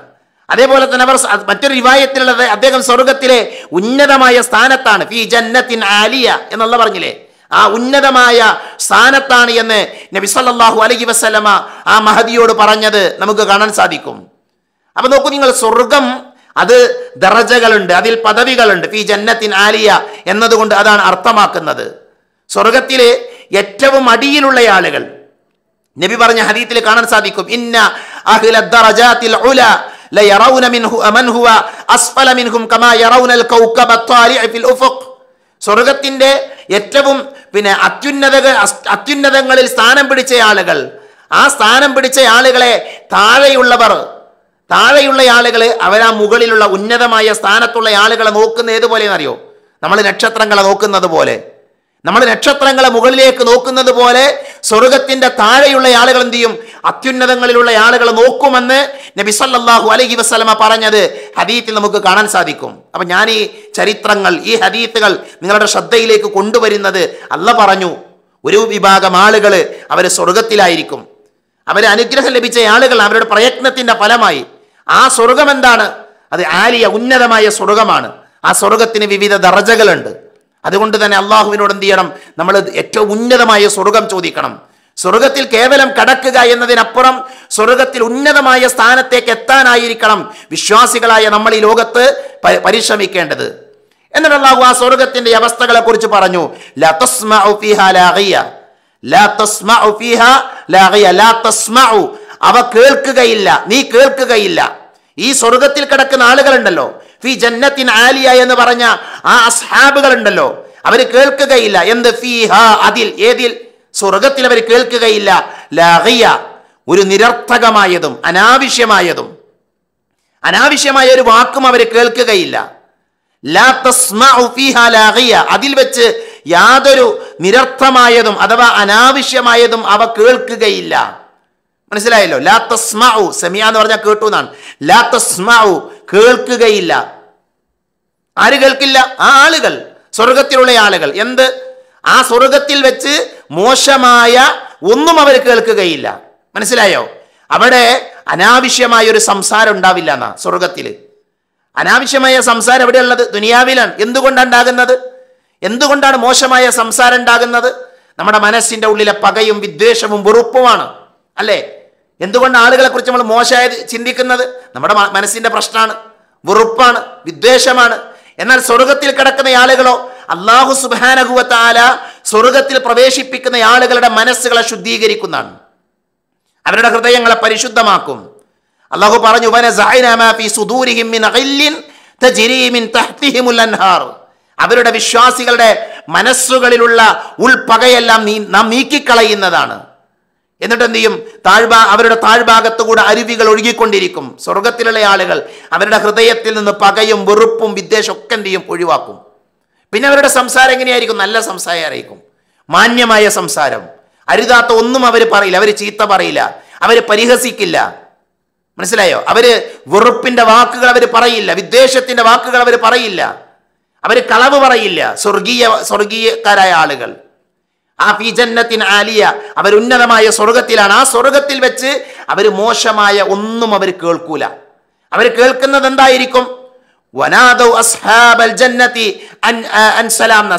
Speaker 1: അതേപോലെ തന്നെ അവർ മറ്റൊരു വിവാഹത്തിലുള്ളത് അദ്ദേഹം സ്വർഗത്തിലെ ഉന്നതമായ സ്ഥാനത്താണ് ഫി ജന്നത്തിൻ ആലിയ എന്നുള്ള പറഞ്ഞില്ലേ ആ ഉന്നതമായ സ്ഥാനത്താണ് എന്ന് നബി സല്ലാഹു അലൈഹി വസ്ലമ ആ മഹദിയോട് പറഞ്ഞത് നമുക്ക് കാണാൻ സാധിക്കും അപ്പൊ നോക്കൂ നിങ്ങൾ സ്വർഗം അത് ദറജകളുണ്ട് അതിൽ പദവികളുണ്ട് ഫി ജന്നത്തിൻ ആലിയ എന്നതുകൊണ്ട് അതാണ് അർത്ഥമാക്കുന്നത് സ്വർഗത്തിലെ ഏറ്റവും അടിയിലുള്ള ആളുകൾ നബി പറഞ്ഞ ഹദീത്തിൽ കാണാൻ സാധിക്കും ഇന്ന ഉല മിൻഹു അസ്ഫല കമാ യറൗനൽ കൗകബ ഫിൽ സ്വർഗത്തിന്റെ ഏറ്റവും പിന്നെ അത്യുന്നത അത്യുന്നതങ്ങളിൽ സ്ഥാനം പിടിച്ച ആളുകൾ ആ സ്ഥാനം പിടിച്ച ആളുകളെ താഴെയുള്ളവർ താഴെയുള്ള ആളുകളെ അവരാ മുകളിലുള്ള ഉന്നതമായ സ്ഥാനത്തുള്ള ആളുകളെ നോക്കുന്ന ഏതുപോലെയെന്ന് അറിയോ നമ്മൾ നക്ഷത്രങ്ങളെ നോക്കുന്നത് പോലെ നമ്മൾ നക്ഷത്രങ്ങളെ മുകളിലേക്ക് നോക്കുന്നത് പോലെ സ്വർഗത്തിന്റെ താഴെയുള്ള ആളുകൾ എന്ത് ചെയ്യും അത്യുന്നതങ്ങളിലുള്ള ആളുകൾ നോക്കുമെന്ന് നബി സല്ലാഹു അലഹി വസ്ലമ പറഞ്ഞത് ഹദീത്തിൽ നമുക്ക് കാണാൻ സാധിക്കും അപ്പൊ ഞാൻ ഈ ചരിത്രങ്ങൾ ഈ ഹദീത്തുകൾ നിങ്ങളുടെ ശ്രദ്ധയിലേക്ക് കൊണ്ടുവരുന്നത് അല്ല പറഞ്ഞു ഒരു വിഭാഗം ആളുകൾ അവർ സ്വർഗത്തിലായിരിക്കും അവരെ അനുഗ്രഹം ലഭിച്ച ആളുകൾ അവരുടെ പ്രയത്നത്തിന്റെ ഫലമായി ആ സ്വർഗം എന്താണ് അത് ആലിയ ഉന്നതമായ സ്വർഗമാണ് ആ സ്വർഗത്തിന് വിവിധ ദർജകളുണ്ട് അതുകൊണ്ട് തന്നെ അള്ളാഹുവിനോട് എന്ത് ചെയ്യണം നമ്മൾ ഏറ്റവും ഉന്നതമായ സ്വർഗം ചോദിക്കണം സ്വർഗത്തിൽ കേവലം കടക്കുക എന്നതിനപ്പുറം സ്വർഗത്തിൽ ഉന്നതമായ സ്ഥാനത്തേക്ക് എത്താനായിരിക്കണം വിശ്വാസികളായ നമ്മൾ ഈ ലോകത്ത് പരിശ്രമിക്കേണ്ടത് എന്നിട്ട് അള്ളാഹു ആ സ്വർഗത്തിന്റെ അവസ്ഥകളെ കുറിച്ച് പറഞ്ഞു ലാ അവ കേൾക്കുകയില്ല നീ കേൾക്കുകയില്ല ഈ സ്വർഗത്തിൽ കിടക്കുന്ന ആളുകളുണ്ടല്ലോ ഫി ജന്നത്തിൻ ആലിയ എന്ന് പറഞ്ഞ ആ അസ്ഹാബുകൾ ഉണ്ടല്ലോ അവർ കേൾക്കുകയില്ല എന്ത് ഫീഹ അതിൽ ഏതിൽ സ്വർഗത്തിൽ അവർ കേൾക്കുകയില്ല ലഹിയ ഒരു നിരർത്ഥകമായതും അനാവശ്യമായതും അനാവശ്യമായ ഒരു വാക്കും അവർ കേൾക്കുകയില്ല അതിൽ വെച്ച് യാതൊരു നിരർത്ഥമായതും അഥവാ അനാവശ്യമായതും അവ കേൾക്കുകയില്ല മനസ്സിലായല്ലോ ലാ തസ്മാഉ സെമിയ എന്ന് പറഞ്ഞാൽ കേട്ടു എന്നാണ് ലാ തസ്മാഉ കേൾക്കുകയില്ല ആര് കേൾക്കില്ല ആ ആളുകൾ സ്വർഗത്തിലുള്ള ആളുകൾ എന്ത് ആ സ്വർഗത്തിൽ വെച്ച് മോശമായ ഒന്നും അവർ കേൾക്കുകയില്ല മനസ്സിലായോ അവിടെ അനാവശ്യമായ ഒരു സംസാരം ഉണ്ടാവില്ല എന്നാ സ്വർഗത്തിൽ അനാവശ്യമായ സംസാരം എവിടെയുള്ളത് ദുനിയാവിലാണ് എന്തുകൊണ്ടാണ് ഉണ്ടാകുന്നത് എന്തുകൊണ്ടാണ് മോശമായ സംസാരം ഉണ്ടാകുന്നത് നമ്മുടെ മനസ്സിൻ്റെ ഉള്ളിലെ പകയും വിദ്വേഷവും വെറുപ്പുമാണ് അല്ലേ എന്തുകൊണ്ട് ആളുകളെക്കുറിച്ച് നമ്മൾ മോശമായത് ചിന്തിക്കുന്നത് നമ്മുടെ മനസ്സിന്റെ പ്രശ്നമാണ് വെറുപ്പാണ് വിദ്വേഷമാണ് എന്നാൽ സ്വർഗത്തിൽ കിടക്കുന്ന ആളുകളോ അള്ളാഹു സുബാനഹുവത്താല സ്വർഗത്തിൽ പ്രവേശിപ്പിക്കുന്ന ആളുകളുടെ മനസ്സുകളെ ശുദ്ധീകരിക്കുന്നതാണ് അവരുടെ ഹൃദയങ്ങളെ പരിശുദ്ധമാക്കും അള്ളാഹു പറഞ്ഞു അവരുടെ വിശ്വാസികളുടെ മനസ്സുകളിലുള്ള ഉൾപകയെല്ലാം നീ നാം നീക്കിക്കളയുന്നതാണ് എന്നിട്ട് എന്ത് ചെയ്യും താഴ്ഭാ അവരുടെ കൂടെ അരുവികൾ ഒഴുകിക്കൊണ്ടിരിക്കും സ്വർഗത്തിലുള്ള ആളുകൾ അവരുടെ ഹൃദയത്തിൽ നിന്ന് പകയും വെറുപ്പും വിദ്വേഷമൊക്കെ എന്ത് ചെയ്യും ഒഴിവാക്കും പിന്നെ അവരുടെ സംസാരം എങ്ങനെയായിരിക്കും നല്ല സംസാരമായിരിക്കും മാന്യമായ സംസാരം അരുതാത്ത ഒന്നും അവർ പറയില്ല അവർ ചീത്ത പറയില്ല അവർ പരിഹസിക്കില്ല മനസ്സിലായോ അവർ വെറുപ്പിൻ്റെ വാക്കുകൾ അവർ പറയില്ല വിദ്വേഷത്തിൻ്റെ വാക്കുകൾ അവർ പറയില്ല അവർ കളവ് പറയില്ല സ്വർഗീയ സ്വർഗീയക്കാരായ ആളുകൾ ആ ജന്നത്തിൻ ആലിയ അവർ ഉന്നതമായ സ്വർഗത്തിലാണ് ആ സ്വർഗത്തിൽ വെച്ച് അവർ മോശമായ ഒന്നും അവർ കേൾക്കൂല അവർ കേൾക്കുന്നത് എന്തായിരിക്കും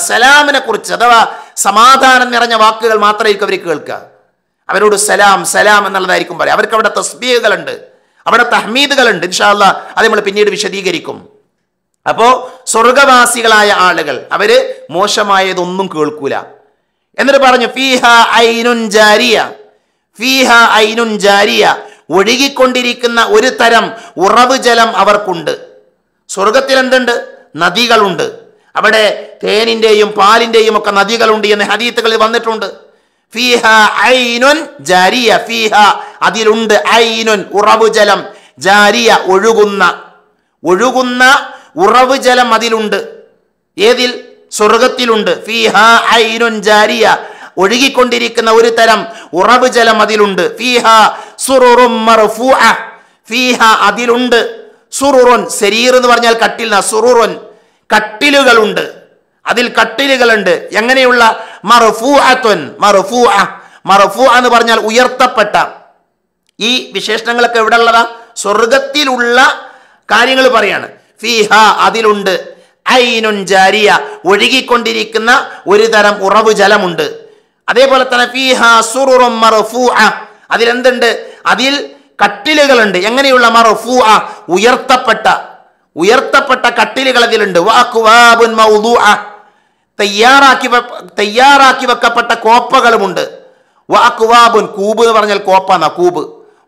Speaker 1: സലാമിനെ കുറിച്ച് അഥവാ സമാധാനം നിറഞ്ഞ വാക്കുകൾ മാത്രമായിരിക്കും അവർ കേൾക്കുക അവരോട് സലാം സലാം എന്നുള്ളതായിരിക്കും പറയാം അവർക്ക് അവിടെ തസ്ബീകളുണ്ട് അവിടെ തഹ്മീദുകളുണ്ട് ഇൻഷാല്ല അത് നമ്മൾ പിന്നീട് വിശദീകരിക്കും അപ്പോൾ സ്വർഗവാസികളായ ആളുകൾ അവര് മോശമായതൊന്നും കേൾക്കൂല എന്നിട്ട് പറഞ്ഞു ഫീഹ ഐനുൻ ജാരിയ ഫീഹ ഐനുൻ ജാരിയ ഒഴുകിക്കൊണ്ടിരിക്കുന്ന ഒരു തരം ഉറവ് ജലം അവർക്കുണ്ട് സ്വർഗത്തിൽ എന്തുണ്ട് നദികളുണ്ട് അവിടെ തേനിൻ്റെയും പാലിൻ്റെയും ഒക്കെ നദികളുണ്ട് എന്ന് ഹദീത്തുകളിൽ വന്നിട്ടുണ്ട് ഫീഹ ഐനുൻ ജാരിയ ഫീഹ അതിലുണ്ട് ഐനുൻ ഉറവ് ജലം ജാരിയ ഒഴുകുന്ന ഒഴുകുന്ന ഉറവ് ജലം അതിലുണ്ട് ഏതിൽ സ്വർഗത്തിലുണ്ട് ജാരിയ ഒഴുകിക്കൊണ്ടിരിക്കുന്ന ഒരു തരം ഉറവ് ജലം അതിലുണ്ട് മർഫൂഅ അതിലുണ്ട് സുറുറുൻ ശരീർ എന്ന് പറഞ്ഞാൽ കട്ടിൽ സുറുറുൻ കട്ടിലുകളുണ്ട് അതിൽ കട്ടിലുകളുണ്ട് എങ്ങനെയുള്ള മർഫൂഅ മർഫൂഅ എന്ന് പറഞ്ഞാൽ ഉയർത്തപ്പെട്ട ഈ വിശേഷണങ്ങളൊക്കെ എവിടെ ഉള്ളതാ സ്വർഗത്തിലുള്ള കാര്യങ്ങൾ പറയാണ് ഫിഹ അതിലുണ്ട് ഐനുൻ ജാരിയ ഒഴുകിക്കൊണ്ടിരിക്കുന്ന ഒരു തരം ഉറവ് ജലമുണ്ട് അതേപോലെ തന്നെ അതിലെന്തുണ്ട് അതിൽ കട്ടിലുകളുണ്ട് എങ്ങനെയുള്ള ആ ഉയർത്തപ്പെട്ട ഉയർത്തപ്പെട്ട കട്ടിലുകൾ അതിലുണ്ട് വാക്കുവാബുൻ തയ്യാറാക്കി തയ്യാറാക്കി വെക്കപ്പെട്ട കോപ്പകളുമുണ്ട് വാക്കുവാബുൻ കൂബ് എന്ന് പറഞ്ഞാൽ കോപ്പാന്ന കൂബ്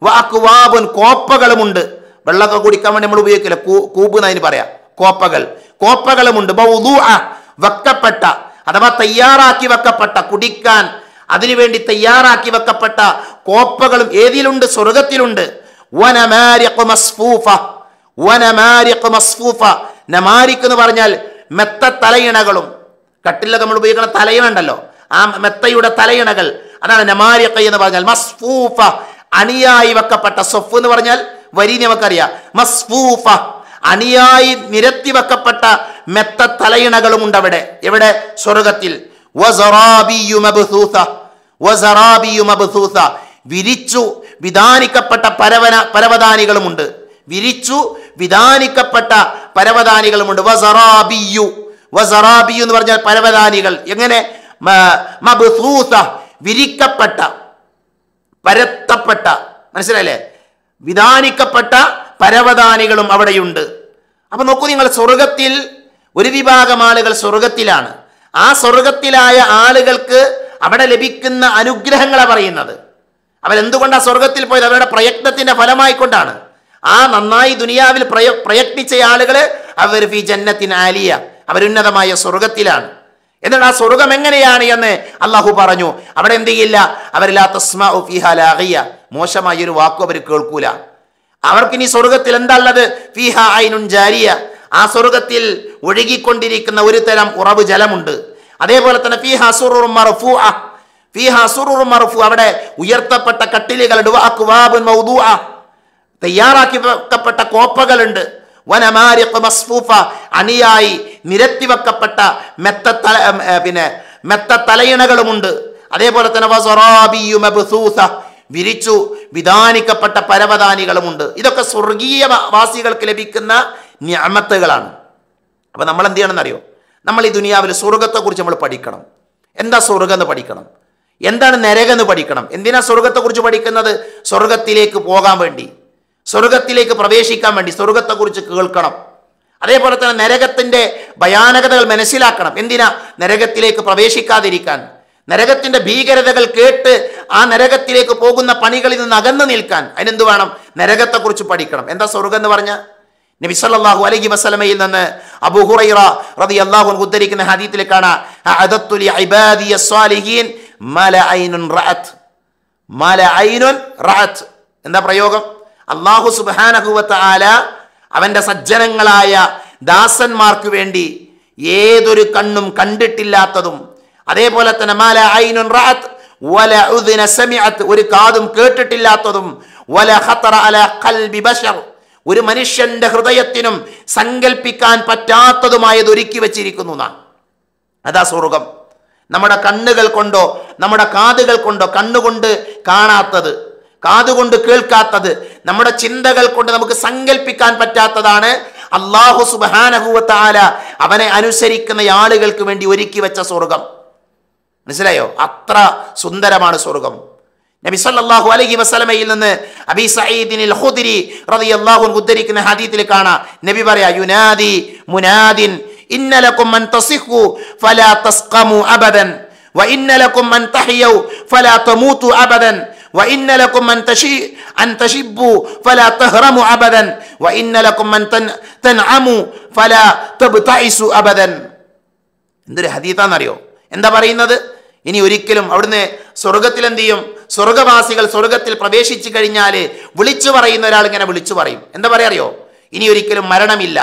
Speaker 1: വാക്കുവാബുൻ കോപ്പകളുമുണ്ട് വെള്ളമൊക്കെ കുടിക്കാൻ വേണ്ടി നമ്മൾ ഉപയോഗിക്കില്ല കൂ കൂബ് എന്നതിന് പറയാം കോപ്പകൾ കോപ്പകളുമുണ്ട് വക്കപ്പെട്ട അഥവാ തയ്യാറാക്കി വെക്കപ്പെട്ട കുടിക്കാൻ അതിനുവേണ്ടി തയ്യാറാക്കി വെക്കപ്പെട്ട കോപ്പകളും ഏതിലുണ്ട് സ്വർഗത്തിലുണ്ട് നമാരിക്ക് എന്ന് പറഞ്ഞാൽ മെത്ത തലയിണകളും കട്ടിലൊക്കെ നമ്മൾ ഉപയോഗിക്കുന്ന തലയിണ ആ മെത്തയുടെ തലയിണകൾ അതാണ് നമാരിക്ക എന്ന് പറഞ്ഞാൽ മസ്ഫൂഫ അണിയായി വെക്കപ്പെട്ട സ്വഫ് എന്ന് പറഞ്ഞാൽ വരി നമുക്കറിയാം മസ്ഫൂഫ അണിയായി നിരത്തി വെക്കപ്പെട്ട മെത്ത തലയിണകളും ഉണ്ട് അവിടെ എവിടെ സ്വർഗത്തിൽ വിരിച്ചു വിധാനിക്കപ്പെട്ട പരവന പരവതാനികളുമുണ്ട് വിരിച്ചു വിധാനിക്കപ്പെട്ട പരവതാനികളുമുണ്ട് വസറാബിയു വസറാബിയു എന്ന് പറഞ്ഞാൽ പരവതാനികൾ എങ്ങനെ വിരിക്കപ്പെട്ട പരത്തപ്പെട്ട മനസ്സിലായില്ലേ വിധാനിക്കപ്പെട്ട പരവതാനികളും അവിടെയുണ്ട് അപ്പൊ നോക്കൂ നിങ്ങൾ സ്വർഗത്തിൽ ഒരു വിഭാഗം ആളുകൾ സ്വർഗത്തിലാണ് ആ സ്വർഗത്തിലായ ആളുകൾക്ക് അവിടെ ലഭിക്കുന്ന അനുഗ്രഹങ്ങളാണ് പറയുന്നത് അവരെന്തുകൊണ്ടാണ് സ്വർഗത്തിൽ പോയത് അവരുടെ പ്രയത്നത്തിന്റെ ഫലമായിക്കൊണ്ടാണ് ആ നന്നായി ദുനിയാവിൽ പ്രയ പ്രയത്നിച്ച ആളുകൾ അവർ ഫി ജന്നത്തിൻ ആലിയ അവരുന്നതമായ സ്വർഗത്തിലാണ് എന്നിട്ട് ആ സ്വർഗം എങ്ങനെയാണ് എന്ന് അള്ളാഹു പറഞ്ഞു അവിടെ എന്ത് ചെയ്യില്ല അവരില്ലാത്ത മോശമായൊരു വാക്കു അവർ കേൾക്കൂല അവർക്കിനി സ്വർഗത്തിൽ എന്താള്ളത് ഫീഹ ഐനുൻ ജാരിയ ആ സ്വർഗത്തിൽ ഒഴുകിക്കൊണ്ടിരിക്കുന്ന ഒരു തരം ഉറവ് ജലമുണ്ട് അതേപോലെ തന്നെ ഫിഹ സുറുർ മർഫു ഫീഹ സുറുർ മർഫു അവിടെ ഉയർത്തപ്പെട്ട കട്ടിലുകൾ വെക്കപ്പെട്ട കോപ്പകളുണ്ട് മസ്ഫൂഫ അണിയായി നിരത്തി വെക്കപ്പെട്ട മെത്ത തല പിന്നെ മെത്ത തലയിണകളുമുണ്ട് അതേപോലെ തന്നെ വിരിച്ചു വിധാനിക്കപ്പെട്ട പരവധാനികളുമുണ്ട് ഇതൊക്കെ സ്വർഗീയ വാസികൾക്ക് ലഭിക്കുന്ന ഞാമത്തുകളാണ് അപ്പോൾ നമ്മൾ എന്ത് എന്നറിയോ നമ്മൾ ഈ ദുനിയാവിൽ സ്വർഗത്തെക്കുറിച്ച് നമ്മൾ പഠിക്കണം എന്താ സ്വർഗം എന്ന് പഠിക്കണം എന്താണ് നരകം എന്ന് പഠിക്കണം എന്തിനാ സ്വർഗത്തെക്കുറിച്ച് പഠിക്കുന്നത് സ്വർഗത്തിലേക്ക് പോകാൻ വേണ്ടി സ്വർഗത്തിലേക്ക് പ്രവേശിക്കാൻ വേണ്ടി സ്വർഗത്തെക്കുറിച്ച് കേൾക്കണം അതേപോലെ തന്നെ നരകത്തിൻ്റെ ഭയാനകതകൾ മനസ്സിലാക്കണം എന്തിനാ നരകത്തിലേക്ക് പ്രവേശിക്കാതിരിക്കാൻ നരകത്തിന്റെ ഭീകരതകൾ കേട്ട് ആ നരകത്തിലേക്ക് പോകുന്ന പണികളിൽ നിന്ന് അകന്നു നിൽക്കാൻ അതിനെന്ത് വേണം നരകത്തെക്കുറിച്ച് പഠിക്കണം എന്താ സ്വർഗം എന്ന് പറഞ്ഞ നബി സല്ലല്ലാഹു അലൈഹി വസല്ലമയിൽ നിന്ന് അബൂ റളിയല്ലാഹു അൻഹു ഉദ്ധരിക്കുന്ന ഹദീസിൽ റഅത് എന്താ പ്രയോഗം അല്ലാഹു സുബ്ഹാനഹു വതആല അവന്റെ സജ്ജനങ്ങളായ ദാസന്മാർക്ക് വേണ്ടി ഏതൊരു കണ്ണും കണ്ടിട്ടില്ലാത്തതും അതേപോലെ തന്നെ മാല ഐനുൻ റാത്ത് വല ഉദിന സമിഅത്ത് ഒരു കാതും കേട്ടിട്ടില്ലാത്തതും വല ഖത്തറ അല ഖൽബി ബശർ ഒരു മനുഷ്യന്റെ ഹൃദയത്തിനും സങ്കൽപ്പിക്കാൻ പറ്റാത്തതുമായത് ഒരുക്കി വെച്ചിരിക്കുന്നു നാം അതാ സ്വർഗം നമ്മുടെ കണ്ണുകൾ കൊണ്ടോ നമ്മുടെ കാതുകൾ കൊണ്ടോ കണ്ണുകൊണ്ട് കാണാത്തത് കാതുകൊണ്ട് കേൾക്കാത്തത് നമ്മുടെ ചിന്തകൾ കൊണ്ട് നമുക്ക് സങ്കല്പിക്കാൻ പറ്റാത്തതാണ് അള്ളാഹു സുബാനഹുവത്താല അവനെ അനുസരിക്കുന്ന ആളുകൾക്ക് വേണ്ടി ഒരുക്കി വെച്ച സ്വർഗം മനസ്സിലായോ അത്ര സുന്ദരമാണ് സ്വർഗം നബി സല്ലല്ലാഹു അലൈഹി വസല്ലമയിൽ നിന്ന് അബി സഈദിനിൽ ഖുദരി റളിയല്ലാഹു അൻഹു ഉദ്ധരിക്കുന്ന ഹദീസിൽ കാണാം നബി പറയാ യുനാദി മുനാദിൻ ഇന്നലകും മൻ തസിഹു ഫലാ തസ്ഖമു അബദൻ വഇന്നലക്കും മൻ തഹിയു ഫലാ തമൂതു അബദൻ وإن لكم من تشي أن تشبوا فلا تهرموا أبدا وإن لكم من تن تنعموا فلا تبتعسوا أبدا എന്തൊരു ഹദീത്താണെന്നറിയോ എന്താ പറയുന്നത് ഇനി ഒരിക്കലും അവിടുന്ന് സ്വർഗത്തിൽ എന്ത് ചെയ്യും സ്വർഗവാസികൾ സ്വർഗത്തിൽ പ്രവേശിച്ചു കഴിഞ്ഞാൽ വിളിച്ചു പറയുന്ന ഒരാൾ ഇങ്ങനെ വിളിച്ചു പറയും എന്താ പറയാ അറിയോ ഇനി ഒരിക്കലും മരണമില്ല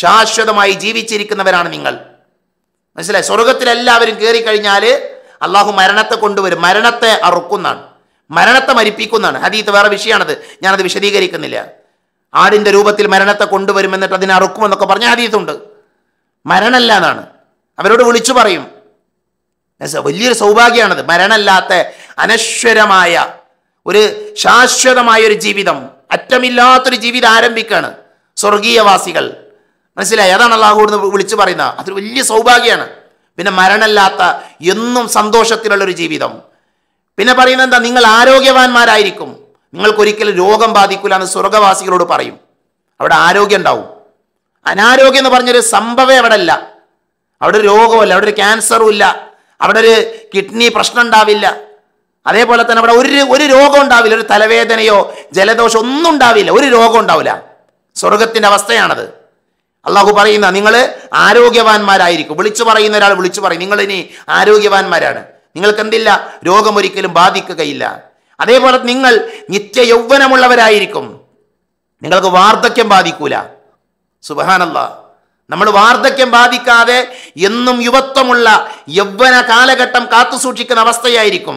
Speaker 1: ശാശ്വതമായി ജീവിച്ചിരിക്കുന്നവരാണ് നിങ്ങൾ മനസ്സിലായി സ്വർഗത്തിലെല്ലാവരും എല്ലാവരും കയറി കഴിഞ്ഞാൽ അള്ളാഹു മരണത്തെ കൊണ്ടുവരും മരണത്തെ അറുക്കുന്നാണ് മരണത്തെ മരിപ്പിക്കുന്നതാണ് ഹദീത്ത് വേറെ വിഷയമാണത് ഞാനത് വിശദീകരിക്കുന്നില്ല ആടിന്റെ രൂപത്തിൽ മരണത്തെ കൊണ്ടുവരും എന്നിട്ട് അതിനെ അറുക്കുമെന്നൊക്കെ പറഞ്ഞ ഹദീത്തുണ്ട് മരണമല്ല എന്നാണ് അവരോട് വിളിച്ചു പറയും വലിയൊരു സൗഭാഗ്യമാണത് മരണമല്ലാത്ത അനശ്വരമായ ഒരു ശാശ്വതമായ ഒരു ജീവിതം അറ്റമില്ലാത്തൊരു ജീവിതം ആരംഭിക്കുകയാണ് സ്വർഗീയവാസികൾ മനസ്സിലായി അതാണ് അള്ളാഹു എന്ന് വിളിച്ചു പറയുന്നത് അതൊരു വലിയ സൗഭാഗ്യമാണ് പിന്നെ മരണമല്ലാത്ത എന്നും സന്തോഷത്തിലുള്ളൊരു ജീവിതം പിന്നെ പറയുന്നത് എന്താ നിങ്ങൾ ആരോഗ്യവാന്മാരായിരിക്കും നിങ്ങൾക്കൊരിക്കലും രോഗം ബാധിക്കില്ല എന്ന് സ്വർഗവാസികളോട് പറയും അവിടെ ആരോഗ്യം ഉണ്ടാവും അനാരോഗ്യം എന്ന് പറഞ്ഞൊരു സംഭവം അവിടെ അല്ല അവിടെ രോഗമല്ല അവിടെ ഒരു ക്യാൻസറും ഇല്ല അവിടെ ഒരു കിഡ്നി പ്രശ്നം ഉണ്ടാവില്ല അതേപോലെ തന്നെ അവിടെ ഒരു ഒരു രോഗം ഉണ്ടാവില്ല ഒരു തലവേദനയോ ജലദോഷം ഒന്നും ഉണ്ടാവില്ല ഒരു രോഗം ഉണ്ടാവില്ല സ്വർഗത്തിന്റെ അവസ്ഥയാണത് അള്ളാഹു പറയുന്ന നിങ്ങൾ ആരോഗ്യവാന്മാരായിരിക്കും വിളിച്ചു പറയുന്ന ഒരാൾ വിളിച്ചു പറയും നിങ്ങൾ ഇനി ആരോഗ്യവാന്മാരാണ് നിങ്ങൾക്ക് എന്തില്ല രോഗം ഒരിക്കലും ബാധിക്കുകയില്ല അതേപോലെ നിങ്ങൾ നിത്യ യൗവനമുള്ളവരായിരിക്കും നിങ്ങൾക്ക് വാർദ്ധക്യം ബാധിക്കൂല സുബഹാനല്ലാ നമ്മൾ വാർദ്ധക്യം ബാധിക്കാതെ എന്നും യുവത്വമുള്ള യൗവന കാലഘട്ടം കാത്തു സൂക്ഷിക്കുന്ന അവസ്ഥയായിരിക്കും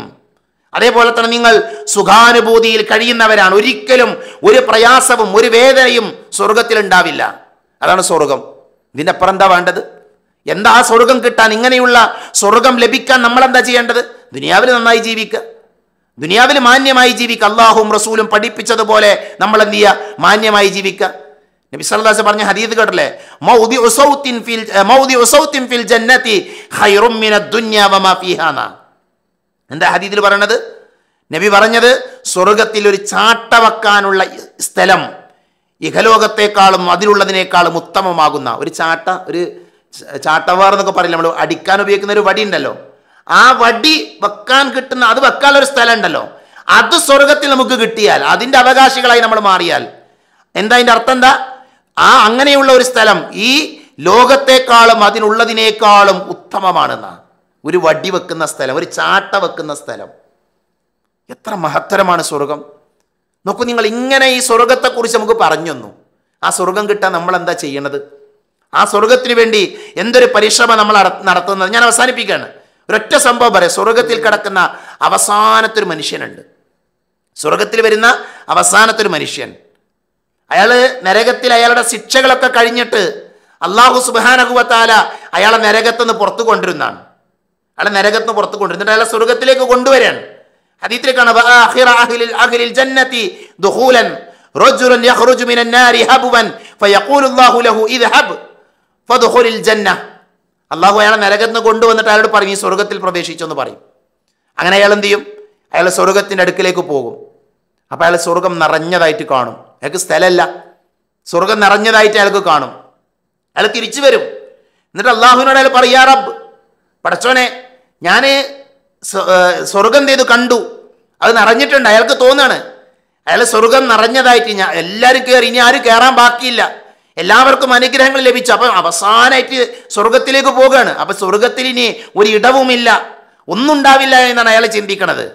Speaker 1: അതേപോലെ തന്നെ നിങ്ങൾ സുഖാനുഭൂതിയിൽ കഴിയുന്നവരാണ് ഒരിക്കലും ഒരു പ്രയാസവും ഒരു വേദനയും സ്വർഗത്തിൽ ഉണ്ടാവില്ല അതാണ് സ്വർഗം ഇതിനപ്പുറം എന്താ വേണ്ടത് എന്താ ആ സ്വർഗം കിട്ടാൻ ഇങ്ങനെയുള്ള സ്വർഗം ലഭിക്കാൻ നമ്മൾ എന്താ ചെയ്യേണ്ടത് ദുനിയാവിൽ നന്നായി ജീവിക്കുക ദുനിയാവിൽ മാന്യമായി ജീവിക്കുക അള്ളാഹും റസൂലും പഠിപ്പിച്ചതുപോലെ നമ്മൾ എന്ത് ചെയ്യുക മാന്യമായി ജീവിക്കുക നബി പറഞ്ഞ ഹദീസ് കേട്ടല്ലേ മൗദി ഫിൽ മൗദി ഫിൽ വമാ എന്താ ഹദീസിൽ പറയണത് നബി പറഞ്ഞത് സ്വർഗത്തിൽ ഒരു ചാട്ട വെക്കാനുള്ള സ്ഥലം ഇഹലോകത്തെക്കാളും അതിലുള്ളതിനേക്കാളും ഉത്തമമാകുന്ന ഒരു ചാട്ട ഒരു ചാട്ടവാർ എന്നൊക്കെ പറയില്ല നമ്മൾ അടിക്കാൻ ഉപയോഗിക്കുന്ന ഒരു വടി ഉണ്ടല്ലോ ആ വടി വെക്കാൻ കിട്ടുന്ന അത് വെക്കാനുള്ള ഒരു സ്ഥലം ഉണ്ടല്ലോ അത് സ്വർഗത്തിൽ നമുക്ക് കിട്ടിയാൽ അതിൻ്റെ അവകാശികളായി നമ്മൾ മാറിയാൽ എന്താ അതിൻ്റെ അർത്ഥം എന്താ ആ അങ്ങനെയുള്ള ഒരു സ്ഥലം ഈ ലോകത്തെക്കാളും അതിനുള്ളതിനേക്കാളും ഉത്തമമാണെന്നാണ് ഒരു വടി വെക്കുന്ന സ്ഥലം ഒരു ചാട്ട വെക്കുന്ന സ്ഥലം എത്ര മഹത്തരമാണ് സ്വർഗം നോക്കൂ നിങ്ങൾ ഇങ്ങനെ ഈ സ്വർഗത്തെക്കുറിച്ച് നമുക്ക് പറഞ്ഞൊന്നു ആ സ്വർഗം കിട്ടാൻ നമ്മൾ എന്താ ചെയ്യണത് ആ സ്വർഗത്തിന് വേണ്ടി എന്തൊരു പരിശ്രമ നമ്മൾ നടത്തുന്നത് ഞാൻ അവസാനിപ്പിക്കുകയാണ് ഒരൊറ്റ സംഭവം പറയാം സ്വർഗത്തിൽ കിടക്കുന്ന അവസാനത്തൊരു മനുഷ്യനുണ്ട് സ്വർഗത്തിൽ വരുന്ന അവസാനത്തൊരു മനുഷ്യൻ അയാള് നരകത്തിൽ അയാളുടെ ശിക്ഷകളൊക്കെ കഴിഞ്ഞിട്ട് അള്ളാഹു സുബാനഹുവത്താല അയാളെ നരകത്തുനിന്ന് പുറത്തു കൊണ്ടിരുന്നാണ് അയാളെ നരകത്തുനിന്ന് പുറത്തു കൊണ്ടിരുന്നിട്ട് അയാളെ സ്വർഗത്തിലേക്ക് കൊണ്ടുവരാണ് ഹദീത്തിലേക്കാണ് അള്ളാഹു അയാളെ നരകത്തിന് കൊണ്ടുവന്നിട്ട് അയാളോട് പറയും ഈ സ്വർഗത്തിൽ പ്രവേശിച്ചെന്ന് പറയും അങ്ങനെ അയാൾ എന്ത് ചെയ്യും അയാൾ സ്വർഗത്തിന്റെ അടുക്കിലേക്ക് പോകും അപ്പോൾ അയാൾ സ്വർഗം നിറഞ്ഞതായിട്ട് കാണും അയാൾക്ക് സ്ഥലമല്ല സ്വർഗം നിറഞ്ഞതായിട്ട് അയാൾക്ക് കാണും അയാൾ തിരിച്ചു വരും എന്നിട്ട് അള്ളാഹുവിനോട് അയാൾ പറയാ റബ്ബ് പടച്ചോനെ ഞാൻ സ്വർഗം ചെയ്ത് കണ്ടു അത് നിറഞ്ഞിട്ടുണ്ട് അയാൾക്ക് തോന്നാണ് അയാൾ സ്വർഗം നിറഞ്ഞതായിട്ട് ഞാൻ എല്ലാവരും കയറി ഇനി ആരും കയറാൻ ബാക്കിയില്ല എല്ലാവർക്കും അനുഗ്രഹങ്ങൾ ലഭിച്ചു അപ്പം അവസാനമായിട്ട് സ്വർഗത്തിലേക്ക് പോവുകയാണ് അപ്പം സ്വർഗത്തിൽ ഇനി ഒരു ഇടവുമില്ല ഒന്നും ഉണ്ടാവില്ല എന്നാണ് അയാൾ ചിന്തിക്കണത്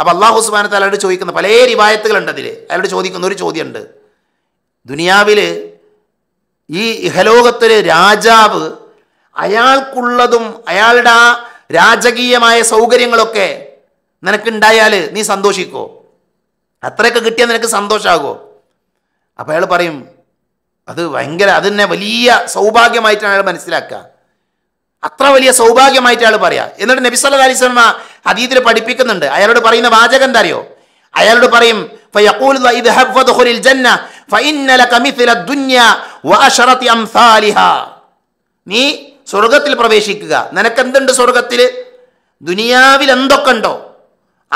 Speaker 1: അപ്പോൾ അള്ളാഹു സുബാനത്ത് അയാളോട് ചോദിക്കുന്ന പല റിവായത്തുകളുണ്ട് അതിൽ അയാളോട് ചോദിക്കുന്ന ഒരു ചോദ്യമുണ്ട് ദുനിയാവിൽ ഈ ഇഹലോകത്തൊരു രാജാവ് അയാൾക്കുള്ളതും അയാളുടെ ആ രാജകീയമായ സൗകര്യങ്ങളൊക്കെ നിനക്കുണ്ടായാൽ നീ സന്തോഷിക്കോ അത്രയൊക്കെ കിട്ടിയാൽ നിനക്ക് സന്തോഷമാകോ അപ്പോൾ അയാൾ പറയും അത് ഭയങ്കര അത് തന്നെ വലിയ സൗഭാഗ്യമായിട്ടാണ് അയാൾ മനസ്സിലാക്കുക അത്ര വലിയ സൗഭാഗ്യമായിട്ട് അയാൾ പറയാ എന്നിട്ട് നബി സല്ല അലൈഹി അതീതിൽ പഠിപ്പിക്കുന്നുണ്ട് അയാളോട് പറയുന്ന വാചകം എന്താ അറിയോ അയാളോട് പറയും നീ സ്വർഗത്തിൽ പ്രവേശിക്കുക എന്തുണ്ട് സ്വർഗത്തിൽ ദുനിയാവിൽ എന്തൊക്കെ ഉണ്ടോ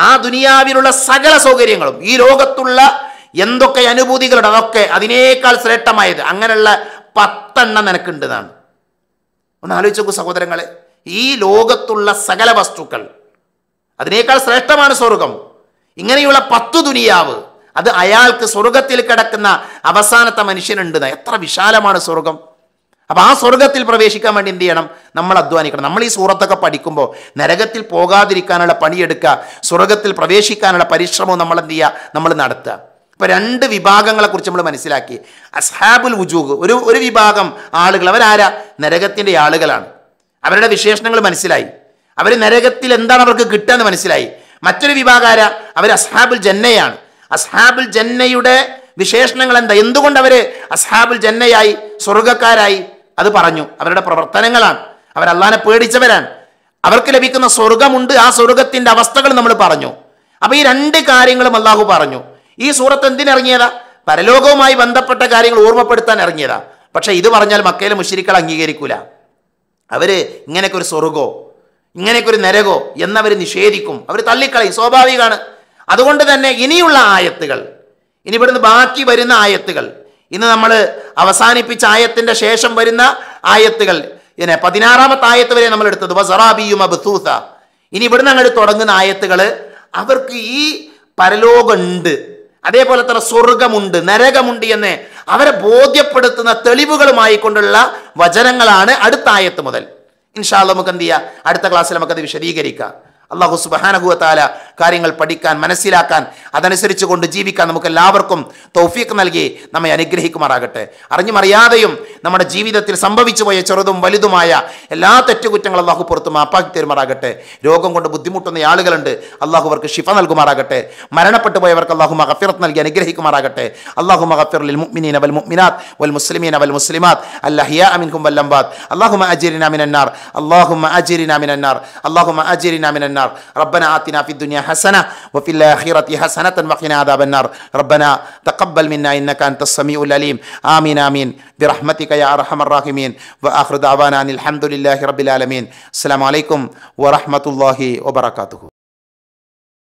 Speaker 1: ആ ദുനിയാവിലുള്ള സകല സൗകര്യങ്ങളും ഈ ലോകത്തുള്ള എന്തൊക്കെ അനുഭൂതികളുണ്ട് അതൊക്കെ അതിനേക്കാൾ ശ്രേഷ്ഠമായത് അങ്ങനെയുള്ള പത്തെണ്ണം എന്നാണ് ഒന്ന് നോക്കൂ സഹോദരങ്ങളെ ഈ ലോകത്തുള്ള സകല വസ്തുക്കൾ അതിനേക്കാൾ ശ്രേഷ്ഠമാണ് സ്വർഗം ഇങ്ങനെയുള്ള പത്തു ദുനിയാവ് അത് അയാൾക്ക് സ്വർഗത്തിൽ കിടക്കുന്ന അവസാനത്തെ മനുഷ്യനുണ്ട് എത്ര വിശാലമാണ് സ്വർഗം അപ്പോൾ ആ സ്വർഗത്തിൽ പ്രവേശിക്കാൻ വേണ്ടി എന്ത് ചെയ്യണം നമ്മൾ അധ്വാനിക്കണം നമ്മൾ ഈ സൂറത്തൊക്കെ പഠിക്കുമ്പോൾ നരകത്തിൽ പോകാതിരിക്കാനുള്ള പണിയെടുക്കുക സ്വർഗത്തിൽ പ്രവേശിക്കാനുള്ള പരിശ്രമവും നമ്മൾ എന്ത് ചെയ്യുക നമ്മൾ നടത്തുക ഇപ്പം രണ്ട് വിഭാഗങ്ങളെക്കുറിച്ച് നമ്മൾ മനസ്സിലാക്കി അസ്ഹാബുൽ വുജൂഹ് ഒരു ഒരു വിഭാഗം ആളുകൾ അവരാരാ നരകത്തിൻ്റെ ആളുകളാണ് അവരുടെ വിശേഷണങ്ങൾ മനസ്സിലായി അവർ നരകത്തിൽ എന്താണ് അവർക്ക് കിട്ടുക എന്ന് മനസ്സിലായി മറ്റൊരു വിഭാഗാര അവർ അസ്ഹാബുൽ ജന്നയാണ് അസ്ഹാബുൽ ജന്നയുടെ വിശേഷണങ്ങൾ എന്താ എന്തുകൊണ്ട് അവർ അസ്ഹാബുൽ ജന്നയായി സ്വർഗക്കാരായി അത് പറഞ്ഞു അവരുടെ പ്രവർത്തനങ്ങളാണ് അവർ അള്ളാനെ പേടിച്ചവരാണ് അവർക്ക് ലഭിക്കുന്ന സ്വർഗമുണ്ട് ആ സ്വർഗത്തിൻ്റെ അവസ്ഥകൾ നമ്മൾ പറഞ്ഞു അപ്പോൾ ഈ രണ്ട് കാര്യങ്ങളും അള്ളാഹു പറഞ്ഞു ഈ സൂറത്ത് എന്തിനിറങ്ങിയതാ പരലോകവുമായി ബന്ധപ്പെട്ട കാര്യങ്ങൾ ഓർമ്മപ്പെടുത്താൻ ഇറങ്ങിയതാ പക്ഷെ ഇത് പറഞ്ഞാൽ മക്കയിലെ മുഷിരിക്കൾ അംഗീകരിക്കൂല അവര് ഇങ്ങനെയൊക്കെ ഒരു സ്വർഗോ ഇങ്ങനെയൊക്കെ ഒരു നരകോ എന്നവർ നിഷേധിക്കും അവർ തള്ളിക്കളയും സ്വാഭാവികമാണ് അതുകൊണ്ട് തന്നെ ഇനിയുള്ള ആയത്തുകൾ ഇനി ഇവിടുന്ന് ബാക്കി വരുന്ന ആയത്തുകൾ ഇന്ന് നമ്മൾ അവസാനിപ്പിച്ച ആയത്തിന്റെ ശേഷം വരുന്ന ആയത്തുകൾ പിന്നെ പതിനാറാമത്തെ ആയത്ത് വരെ നമ്മൾ എടുത്തത് വസറാബിയും അബ്സൂസ ഇനി ഇവിടുന്ന് അങ്ങോട്ട് തുടങ്ങുന്ന ആയത്തുകൾ അവർക്ക് ഈ പരലോകമുണ്ട് അതേപോലെ തന്നെ സ്വർഗമുണ്ട് നരകമുണ്ട് എന്ന് അവരെ ബോധ്യപ്പെടുത്തുന്ന തെളിവുകളുമായി കൊണ്ടുള്ള വചനങ്ങളാണ് അടുത്ത ആയത്ത് മുതൽ ഇൻഷാല്ല നമുക്ക് എന്ത് ചെയ്യാം അടുത്ത ക്ലാസ്സിൽ നമുക്കത് വിശദീകരിക്കാം അള്ളാഹു സുബാനഹുഅത്താല കാര്യങ്ങൾ പഠിക്കാൻ മനസ്സിലാക്കാൻ അതനുസരിച്ച് കൊണ്ട് ജീവിക്കാൻ നമുക്ക് എല്ലാവർക്കും തൗഫീഖ് നൽകി നമ്മെ അനുഗ്രഹിക്കുമാറാകട്ടെ അറിഞ്ഞുമറിയാതെയും നമ്മുടെ ജീവിതത്തിൽ സംഭവിച്ചു പോയ ചെറുതും വലുതുമായ എല്ലാ തെറ്റുകുറ്റങ്ങളും അള്ളാഹു പുറത്തും മാപ്പാക്കി തരുമാറാകട്ടെ രോഗം കൊണ്ട് ബുദ്ധിമുട്ടുന്ന ആളുകളുണ്ട് അള്ളാഹു അവർക്ക് ഷിഫ നൽകുമാറാകട്ടെ മരണപ്പെട്ടു പോയവർക്ക് അള്ളാഹു മഹഫിറത്ത് നൽകി അനുഗ്രഹിക്കുമാറാകട്ടെ അള്ളാഹു മഹഫിറുൽ മുഅ്മിനീന വൽ മുഅ്മിനാത്ത് വൽ മുസ്ലിമീന വൽ മുസ്ലിമാത്ത് അല്ലഹിയ അമിൻകും വല്ലംബാത്ത് അള്ളാഹു അജിരിന മിനന്നാർ അള്ളാഹുമ അജിരിന മിനന്നാർ അള്ളാഹുമ അജിരിന മിനന്നാർ النار ربنا آتنا في الدنيا حسنة وفي الآخرة حسنة وقنا عذاب النار ربنا
Speaker 2: تقبل منا إنك أنت السميع العليم آمين آمين برحمتك يا أرحم الراحمين وآخر دعوانا أن الحمد لله رب العالمين السلام عليكم ورحمة الله وبركاته